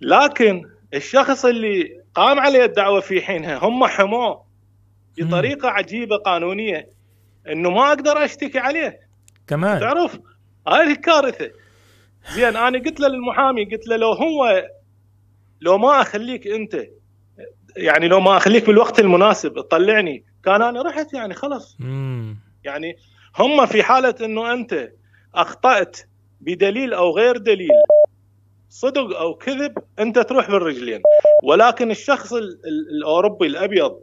لكن الشخص اللي قام عليه الدعوه في حينها هم حموه بطريقه عجيبه قانونيه انه ما اقدر اشتكي عليه كمان تعرف هذه الكارثه زين انا قلت له للمحامي قلت له لو هو لو ما اخليك انت يعني لو ما اخليك بالوقت المناسب تطلعني كان انا رحت يعني خلاص مم. يعني هم في حاله انه انت اخطات بدليل او غير دليل صدق او كذب انت تروح بالرجلين ولكن الشخص الاوروبي الابيض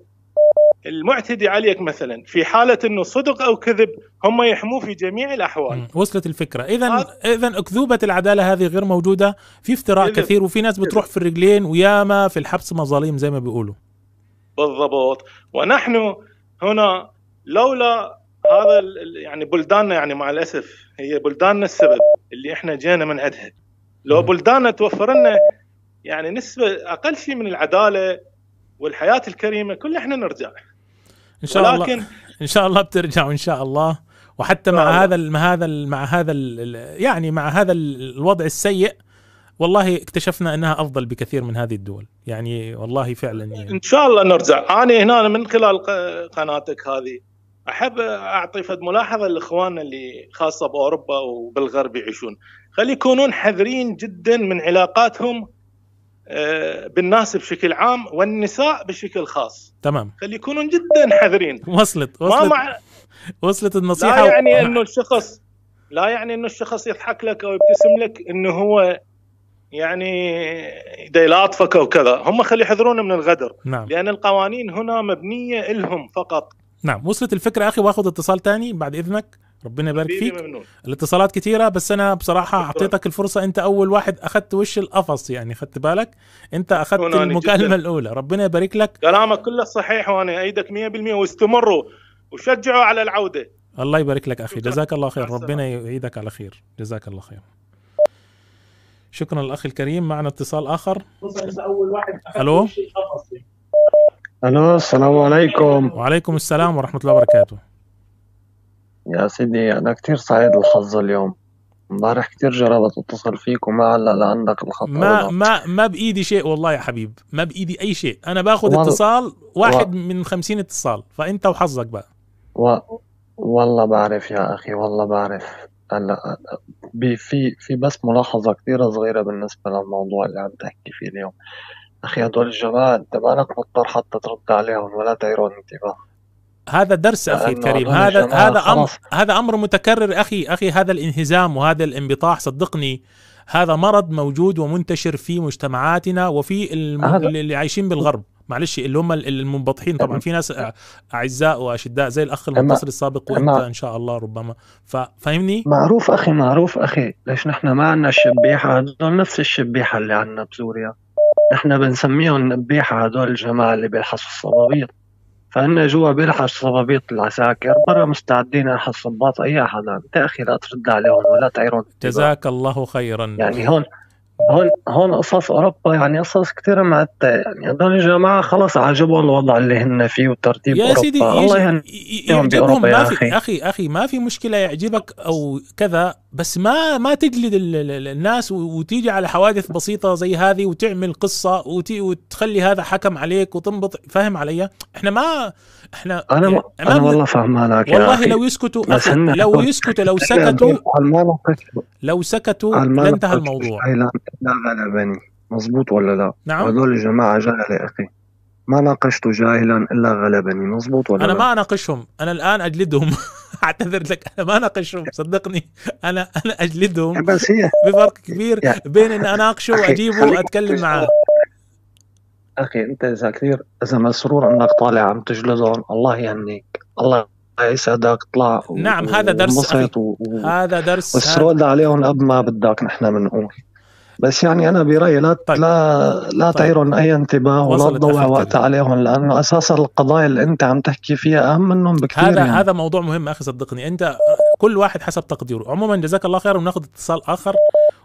المعتدي عليك مثلا في حاله انه صدق او كذب هم يحموه في جميع الاحوال وصلت الفكره اذا اذا اكذوبه العداله هذه غير موجوده في افتراء كذب. كثير وفي ناس بتروح في الرجلين وياما في الحبس مظاليم زي ما بيقولوا بالضبط ونحن هنا لولا هذا يعني بلداننا يعني مع الاسف هي بلداننا السبب اللي احنا جينا من عندها لو بلداننا توفر لنا يعني نسبه اقل شيء من العداله والحياه الكريمه كل احنا نرجع ان شاء الله ان شاء الله بترجع وان شاء الله وحتى مع الله. هذا مع هذا مع هذا يعني مع هذا الوضع السيء والله اكتشفنا انها افضل بكثير من هذه الدول يعني والله فعلا يعني. ان شاء الله نرجع انا هنا من خلال قناتك هذه احب اعطي فد ملاحظه لاخواننا اللي خاصه باوروبا وبالغرب يعيشون خلي يكونون حذرين جدا من علاقاتهم آه، بالناس بشكل عام والنساء بشكل خاص تمام خلي يكونون جدا حذرين وصلت وصلت ما مع... وصلت النصيحه لا يعني و... انه الشخص لا يعني انه الشخص يضحك لك او يبتسم لك انه هو يعني دا يلاطفك او كذا هم خلي يحذرون من الغدر نعم. لان القوانين هنا مبنيه لهم فقط نعم وصلت الفكره اخي واخذ اتصال ثاني بعد اذنك ربنا يبارك فيك الاتصالات كثيره بس انا بصراحه اعطيتك الفرصه انت اول واحد اخذت وش القفص يعني خدت بالك انت اخذت المكالمه جداً. الاولى ربنا يبارك لك كلامك كله صحيح وانا ايدك 100% واستمروا وشجعوا على العوده الله يبارك لك اخي جزاك الله خير ربنا يعيدك على خير جزاك الله خير شكرا الاخ الكريم معنا اتصال اخر الو الو السلام عليكم وعليكم السلام ورحمه الله وبركاته يا سيدي أنا كتير سعيد الحظ اليوم امبارح كتير جربت اتصل فيك وما علق لعندك الخط ما ما ما بايدي شيء والله يا حبيب ما بايدي اي شيء انا باخذ وال... اتصال واحد و... من خمسين اتصال فانت وحظك بقى و... والله بعرف يا اخي والله بعرف هلا في في بس ملاحظه كثير صغيره بالنسبه للموضوع اللي عم تحكي فيه اليوم اخي هدول الجماعه انت مالك مضطر حتى ترد عليهم ولا تعيرهم انتباه هذا درس اخي الكريم هذا هذا امر هذا امر متكرر اخي اخي هذا الانهزام وهذا الانبطاح صدقني هذا مرض موجود ومنتشر في مجتمعاتنا وفي الم... اللي عايشين بالغرب معلش اللي هم المنبطحين طبعا في ناس اعزاء واشداء زي الاخ المتصل السابق وانت ان شاء الله ربما ففهمني معروف اخي معروف اخي ليش نحن ما عندنا الشبيحه هذول نفس الشبيحه اللي عندنا بسوريا نحن بنسميهم نبيحه هذول الجماعه اللي بيلحسوا الصبابيط فعندنا جوا بيلحق صبابيط العساكر برا مستعدين احد الصباط اي حدا لا ترد عليهم ولا تعيرهم جزاك الله خيرا يعني هون هون هون قصص اوروبا يعني قصص كثير معتة يعني هذول الجماعه خلص عجبهم الوضع اللي هن فيه وترتيب يا اوروبا سيدي الله يعني باوروبا ما في يا اخي اخي اخي ما في مشكله يعجبك او كذا بس ما ما تجلد الناس وتيجي على حوادث بسيطه زي هذه وتعمل قصه وتخلي هذا حكم عليك وتنبط فاهم علي؟ احنا ما احنا انا ما انا والله فهمانك والله أخي. لو يسكتوا لو يسكتوا لو سكتوا لو سكتوا لانتهى الموضوع لا بني مظبوط ولا لا؟ نعم هذول الجماعه جهله يا اخي ما ناقشته جاهلا الا غلبني مزبوط ولا انا ما اناقشهم انا الان اجلدهم [laughs] اعتذر لك انا ما اناقشهم صدقني انا انا اجلدهم بس هي بفرق كبير بين ان اناقشه واجيبه واتكلم معاه اخي انت اذا كثير اذا مسرور انك طالع عم تجلدهم الله يهنيك الله يسعدك طلع نعم و... هذا درس و... هذا درس والسرود عليهم قد ما بدك نحن بنقول بس يعني انا برايي لا طيب. لا لا طيب. تعيرهم اي انتباه ولا تضوع وقت عليهم لانه اساسا القضايا اللي انت عم تحكي فيها اهم منهم بكثير هذا يعني. هذا موضوع مهم اخي صدقني انت كل واحد حسب تقديره عموما جزاك الله خير وناخذ اتصال اخر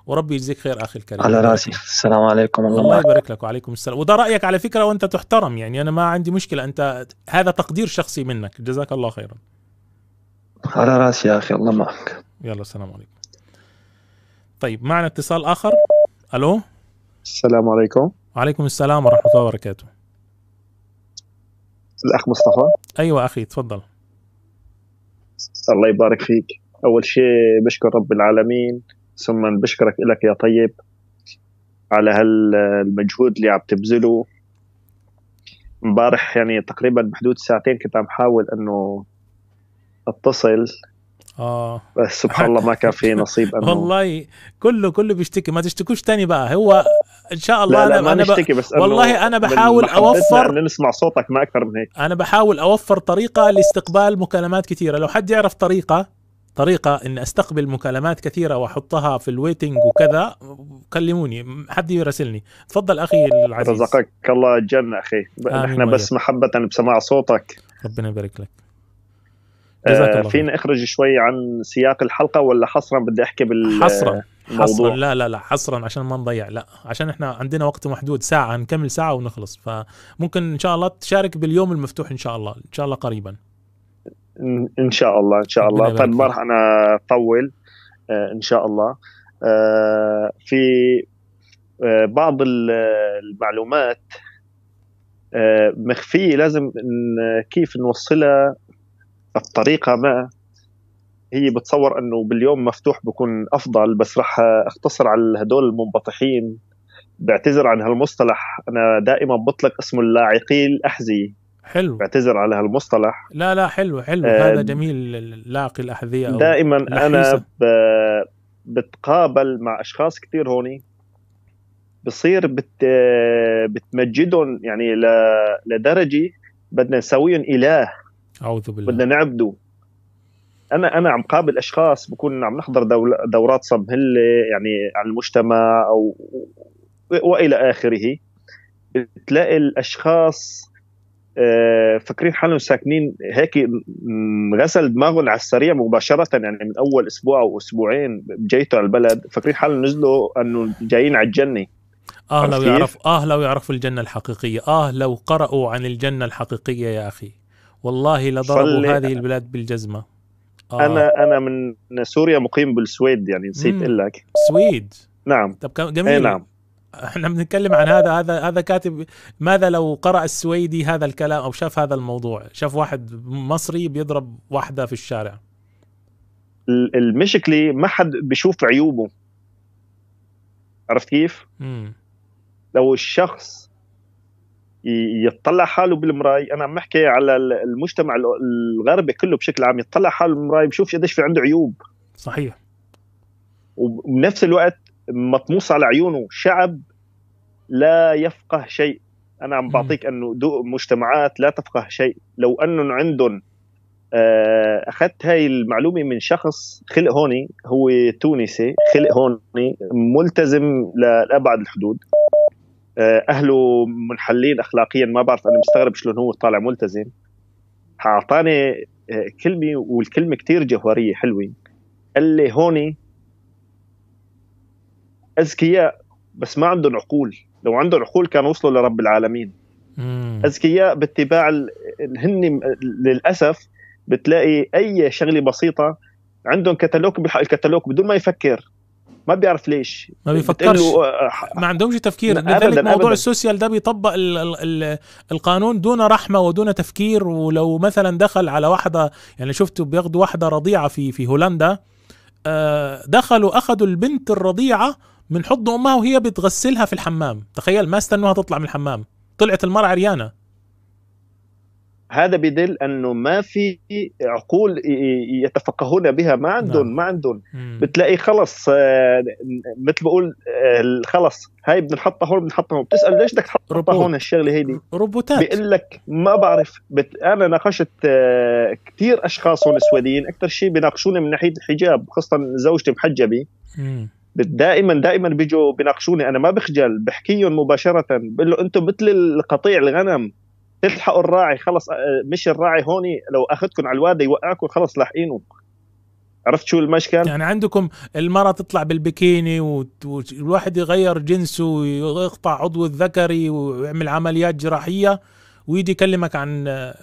وربي يجزيك خير اخي الكريم على راسي السلام عليكم الله, الله يبارك لك وعليكم السلام وده رايك على فكره وانت تحترم يعني انا ما عندي مشكله انت هذا تقدير شخصي منك جزاك الله خيرا على راسي يا اخي الله معك يلا السلام عليكم طيب معنا اتصال اخر الو السلام عليكم وعليكم السلام ورحمه الله وبركاته الاخ مصطفى ايوه اخي تفضل الله يبارك فيك اول شيء بشكر رب العالمين ثم بشكرك لك يا طيب على هالمجهود اللي عم تبذله امبارح يعني تقريبا بحدود ساعتين كنت عم حاول انه اتصل اه بس سبحان الله ما كان في [laughs] نصيب أنه والله كله كله بيشتكي ما تشتكوش تاني بقى هو ان شاء الله لا لا انا ما نشتكي بس والله انا بحاول اوفر ان نسمع صوتك ما اكثر من هيك انا بحاول اوفر طريقه لاستقبال مكالمات كثيره لو حد يعرف طريقه طريقه ان استقبل مكالمات كثيره واحطها في الويتنج وكذا كلموني حد يراسلني تفضل اخي العزيز رزقك الله الجنه اخي احنا بس محبه بسماع صوتك ربنا يبارك لك آه، فينا اخرج شوي عن سياق الحلقه ولا حصرا بدي احكي بال حصرا آه، حصرا لا لا لا حصرا عشان ما نضيع لا عشان احنا عندنا وقت محدود ساعه نكمل ساعه ونخلص فممكن ان شاء الله تشارك باليوم المفتوح ان شاء الله ان شاء الله قريبا ان شاء الله ان شاء الله طيب ما راح انا اطول آه، ان شاء الله في بعض المعلومات مخفيه لازم كيف نوصلها الطريقه ما هي بتصور انه باليوم مفتوح بكون افضل بس راح اختصر على هدول المنبطحين بعتذر عن هالمصطلح انا دائما بطلق اسمه اللاعقي الاحذيه حلو بعتذر على هالمصطلح لا لا حلو حلو آه هذا جميل اللاعقي الاحذيه دائما انا بتقابل مع اشخاص كثير هوني بصير بت بتمجدهم يعني لدرجه بدنا نسويهم اله اعوذ بالله بدنا نعبده انا انا عم قابل اشخاص بكون عم نحضر دورات صبهله يعني عن المجتمع او والى اخره بتلاقي الاشخاص آه، فاكرين حالهم ساكنين هيك غسل دماغهم على السريع مباشره يعني من اول اسبوع او اسبوعين جايته على البلد فاكرين حالهم نزلوا انه جايين على الجنه اه لو يعرف اه لو يعرفوا الجنه الحقيقيه اه لو قرأوا عن الجنه الحقيقيه يا اخي والله لضربوا هذه البلاد بالجزمه آه. انا انا من سوريا مقيم بالسويد يعني نسيت اقول لك سويد نعم طب جميل ايه نعم احنا بنتكلم عن هذا هذا هذا كاتب ماذا لو قرأ السويدي هذا الكلام او شاف هذا الموضوع شاف واحد مصري بيضرب واحده في الشارع المشكله ما حد بيشوف عيوبه عرفت كيف؟ مم. لو الشخص يطلع حاله بالمراي انا عم بحكي على المجتمع الغربي كله بشكل عام يطلع حاله بالمراي بشوف قديش في عنده عيوب صحيح وبنفس الوقت مطموس على عيونه شعب لا يفقه شيء انا عم بعطيك انه مجتمعات لا تفقه شيء لو انهم عندهم آه، اخذت هاي المعلومه من شخص خلق هوني هو تونسي خلق هوني ملتزم لابعد الحدود آه، اهله منحلين اخلاقيا ما بعرف انا مستغرب شلون هو طالع ملتزم اعطاني آه، كلمه والكلمه كثير جوهريه حلوه قال لي هون اذكياء بس ما عندهم عقول لو عندهم عقول كانوا وصلوا لرب العالمين اذكياء باتباع هن للاسف بتلاقي اي شغله بسيطه عندهم كتالوج بيلحقوا الكتالوج بدون ما يفكر ما بيعرف ليش ما بيفكرش آه، ما عندهمش تفكير لذلك أبداً موضوع أبداً. السوسيال ده بيطبق الـ الـ القانون دون رحمه ودون تفكير ولو مثلا دخل على واحده يعني شفتوا بياخدوا واحده رضيعه في في هولندا آه، دخلوا اخذوا البنت الرضيعه من حضن امها وهي بتغسلها في الحمام تخيل ما استنوها تطلع من الحمام طلعت المراه عريانه هذا بدل انه ما في عقول يتفقهون بها ما نعم. عندهم ما عندهم بتلاقي خلص آه، مثل بقول آه، خلص هاي بنحطها هون بنحطها هون بتسال ليش بدك تحطها هون الشغله هيدي روبوتات بيقول لك ما بعرف بت... انا ناقشت آه، كثير اشخاص هون سويديين اكثر شيء بيناقشوني من ناحيه الحجاب خاصه زوجتي محجبه دائما دائما بيجوا بيناقشوني انا ما بخجل بحكيهم مباشره بقول له انتم مثل القطيع الغنم تلحقوا الراعي خلص آه، مش الراعي هون لو اخذكم على الوادي يوقعكم خلص لاحقينه عرفت شو المشكل؟ يعني عندكم المرأة تطلع بالبكيني والواحد يغير جنسه ويقطع عضو الذكري ويعمل عمليات جراحية ويجي يكلمك عن آه،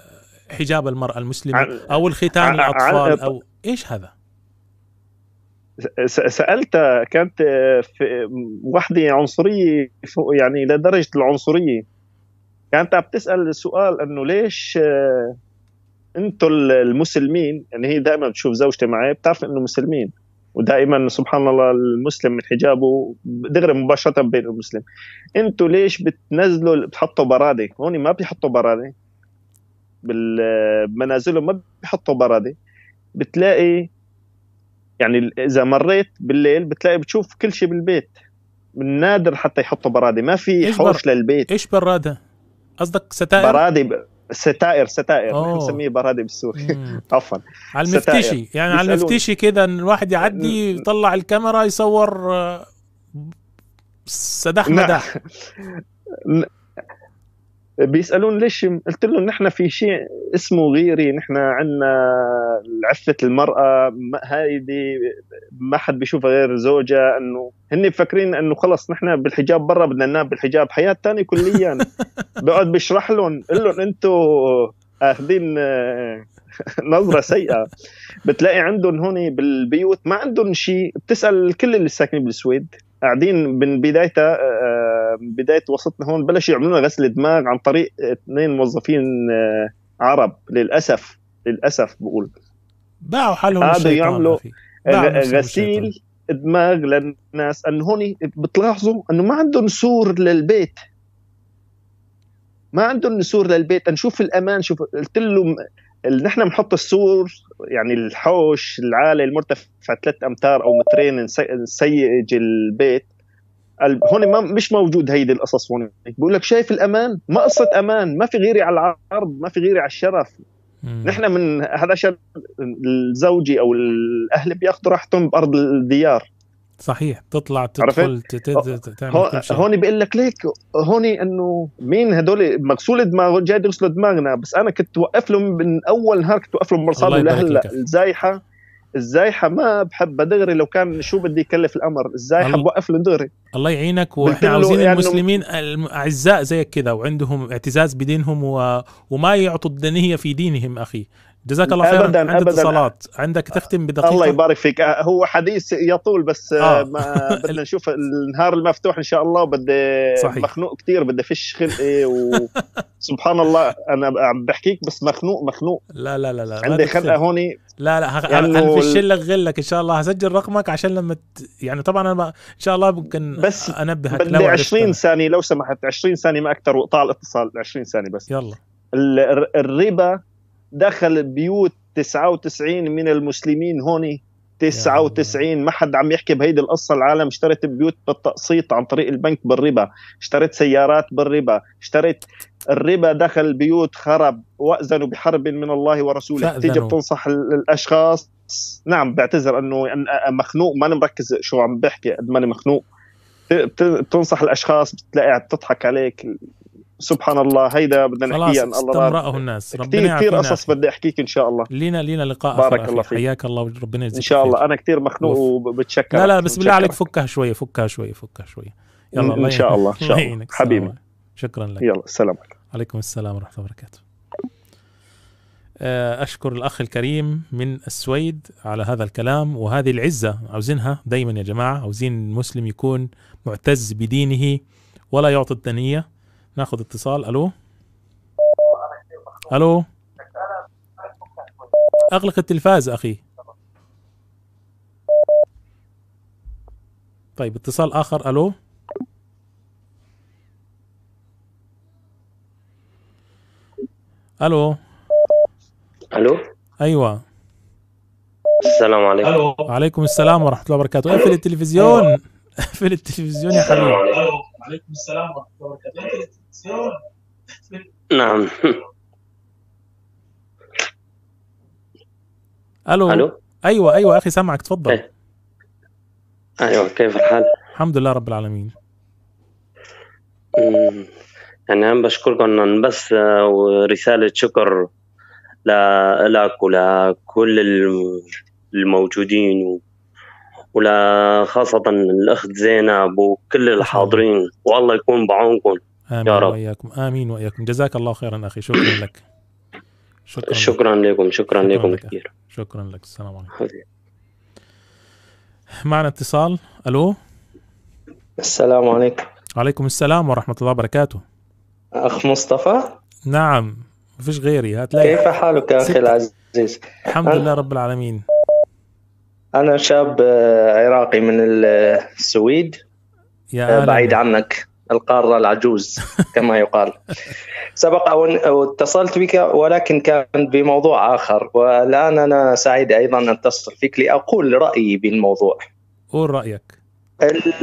حجاب المرأة المسلمة أو الختان الأطفال أو إيش هذا؟ سألت كانت في وحدة عنصرية يعني لدرجة العنصرية يعني انت عم تسال السؤال انه ليش آه، انتم المسلمين يعني هي دائما بتشوف زوجتي معي بتعرف انه مسلمين ودائما سبحان الله المسلم من حجابه دغري مباشره بين المسلم انتم ليش بتنزلوا بتحطوا براده هون ما بيحطوا براده بمنازلهم ما بيحطوا براده بتلاقي يعني اذا مريت بالليل بتلاقي بتشوف كل شيء بالبيت من نادر حتى يحطوا براده ما في حوش بر... للبيت ايش براده قصدك ستائر برادي ب... ستائر ستائر نحن نسميه برادي بالسوري [laughs] عفوا على المفتشي يعني على المفتشي كده ان الواحد يعدي يطلع الكاميرا يصور آه، سدح مدح [laughs] بيسالون ليش قلت لهم نحن في شيء اسمه غيري نحن عندنا عفه المراه هذه ما حد بيشوفها غير زوجها انه هن مفكرين انه خلص نحن بالحجاب برا بدنا ننام بالحجاب حياه ثانيه كليا [laughs] بقعد بشرح لهم قل لهم انتم اخذين آه، نظره سيئه بتلاقي عندهم هون بالبيوت ما عندهم شيء بتسال كل اللي ساكنين بالسويد قاعدين من بدايتها آه، آه، بدايه وسطنا هون بلشوا يعملوا لنا غسل دماغ عن طريق اثنين موظفين آه، عرب للاسف للاسف بقول باعوا حالهم هذا يعملوا غسيل دماغ للناس انه هون بتلاحظوا انه ما عندهم سور للبيت ما عندهم سور للبيت نشوف الامان شوف قلت له نحن بنحط السور يعني الحوش العالي المرتفع ثلاث امتار او مترين نسيج البيت هون ما مش موجود هيدي القصص هون بقول لك شايف الامان ما قصه امان ما في غيري على العرض ما في غيري على الشرف نحن من هذا الشر الزوجي او الاهل بياخذوا راحتهم بارض الديار صحيح تطلع تدخل تعمل هون بقول لك ليك هون انه مين هدول مغسول دماغه جاي يغسلوا دماغنا بس انا كنت وقف لهم من اول نهار كنت وقف لهم مرصاد لهلا الزايحه الزايحه ما بحب دغري لو كان شو بدي يكلف الامر الزايحه بوقف له دغري الله يعينك واحنا عاوزين يعني المسلمين الاعزاء زيك كذا وعندهم اعتزاز بدينهم و... وما يعطوا الدنيه في دينهم اخي جزاك الله خيرا ابدا ابدا اتصالات عندك تختم بدقيقه الله يبارك فيك أه، هو حديث يطول بس آه. آه. ما [laughs] بدنا نشوف النهار المفتوح ان شاء الله بدي مخنوق كثير بدي فش خلقي [laughs] سبحان الله انا عم بحكيك بس مخنوق مخنوق لا لا لا لا عندي خلقه هون لا لا هغ... يعني هنفش لك غلك ان شاء الله هسجل رقمك عشان لما ت... يعني طبعا انا ما... ان شاء الله ممكن بس انبهك بدي 20 ثانيه لو سمحت 20 ثانيه ما اكثر وقطع الاتصال 20 ثانيه بس يلا الربا دخل بيوت 99 من المسلمين هون 99 ما حد عم يحكي بهيدي القصه العالم اشترت بيوت بالتقسيط عن طريق البنك بالربا اشترت سيارات بالربا اشترت الربا دخل بيوت خرب واذنوا بحرب من الله ورسوله تيجي بتنصح الاشخاص نعم بعتذر انه مخنوق ما مركز شو عم بحكي قد ما مخنوق بتنصح الاشخاص بتلاقي عم تضحك عليك سبحان الله هيدا بدنا نحكي عن الله استمرأه الناس ربنا كثير قصص بدي احكيك ان شاء الله لينا لينا لقاء بارك الله فيك حياك الله وربنا يجزيك ان شاء الله انا كثير مخنوق وبتشكر لا لا بسم الله عليك فكها شوي فكها شوي فكها شوي يلا ان شاء الله ان شاء الله حبيبي شكرا لك يلا السلام عليكم عليكم السلام ورحمه الله وبركاته آه، اشكر الاخ الكريم من السويد على هذا الكلام وهذه العزه عاوزينها دايما يا جماعه عاوزين المسلم يكون معتز بدينه ولا يعطي الدنيه ناخذ اتصال الو الو اغلق التلفاز اخي طيب اتصال اخر الو الو الو ايوه السلام عليكم الو عليكم السلام ورحمه الله وبركاته اقفل التلفزيون أيوة. اقفل التلفزيون يا حبيبي وعليكم السلام ورحمه الله وبركاته نعم [laughs] الو الو ايوه ايوه اخي سامعك تفضل أي. ايوه كيف الحال؟ الحمد لله رب العالمين يعني أنا بشكركم بس آه، ورسالة شكر لك ولكل الموجودين ولا خاصة الأخت زينب وكل الحاضرين والله يكون بعونكم آمين يا رب وإياكم آمين وإياكم جزاك الله خيرا أخي شكرا [coughs] لك شكرا, شكرا لك. لكم شكرا, شكرا لكم لك. كثير شكرا لك السلام عليكم معنا اتصال ألو السلام عليكم وعليكم السلام ورحمة الله وبركاته أخ مصطفى نعم ما فيش غيري هتلاقي كيف حالك يا أخي العزيز الحمد لله رب العالمين انا شاب آه، عراقي من آه، السويد يا آه، بعيد عالم. عنك القارة العجوز [laughs] كما يقال سبق أو اتصلت بك ولكن كان بموضوع آخر والآن أنا سعيد أيضا أن أتصل فيك لأقول رأيي بالموضوع قول رأيك الـ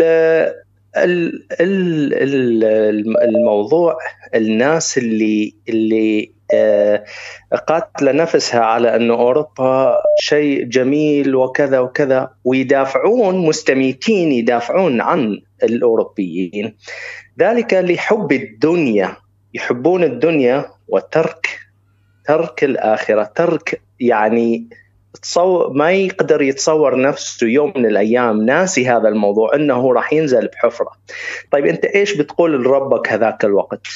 الـ الـ الموضوع الناس اللي اللي آه، قاتلة نفسها على أن أوروبا شيء جميل وكذا وكذا ويدافعون مستميتين يدافعون عن الأوروبيين ذلك لحب الدنيا يحبون الدنيا وترك ترك الآخرة ترك يعني تصور ما يقدر يتصور نفسه يوم من الايام ناسي هذا الموضوع انه راح ينزل بحفره. طيب انت ايش بتقول لربك هذاك الوقت؟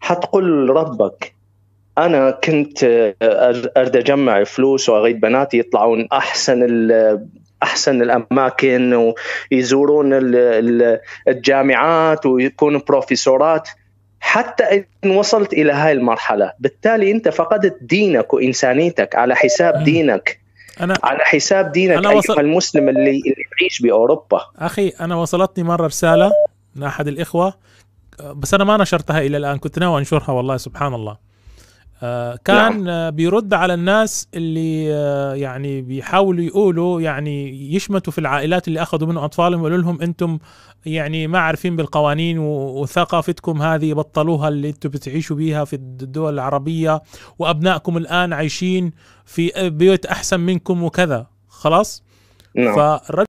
حتقول لربك انا كنت آه، اريد اجمع فلوس واريد بناتي يطلعون احسن احسن الاماكن ويزورون الجامعات ويكونوا بروفيسورات حتى ان وصلت الى هاي المرحله بالتالي انت فقدت دينك وانسانيتك على حساب أمم. دينك أنا على حساب دينك أنا وصل... أيها المسلم اللي, اللي يعيش بأوروبا أخي أنا وصلتني مرة رسالة من أحد الإخوة آه، بس أنا ما نشرتها إلى الآن كنت ناوي أنشرها والله سبحان الله آه، نعم. كان نعم. بيرد على الناس اللي آه، يعني بيحاولوا يقولوا يعني يشمتوا في العائلات اللي اخذوا منهم اطفالهم ويقولوا لهم انتم يعني ما عارفين بالقوانين وثقافتكم هذه بطلوها اللي انتم بتعيشوا بيها في الدول العربيه وابنائكم الان عايشين في بيوت احسن منكم وكذا خلاص نعم. فالرد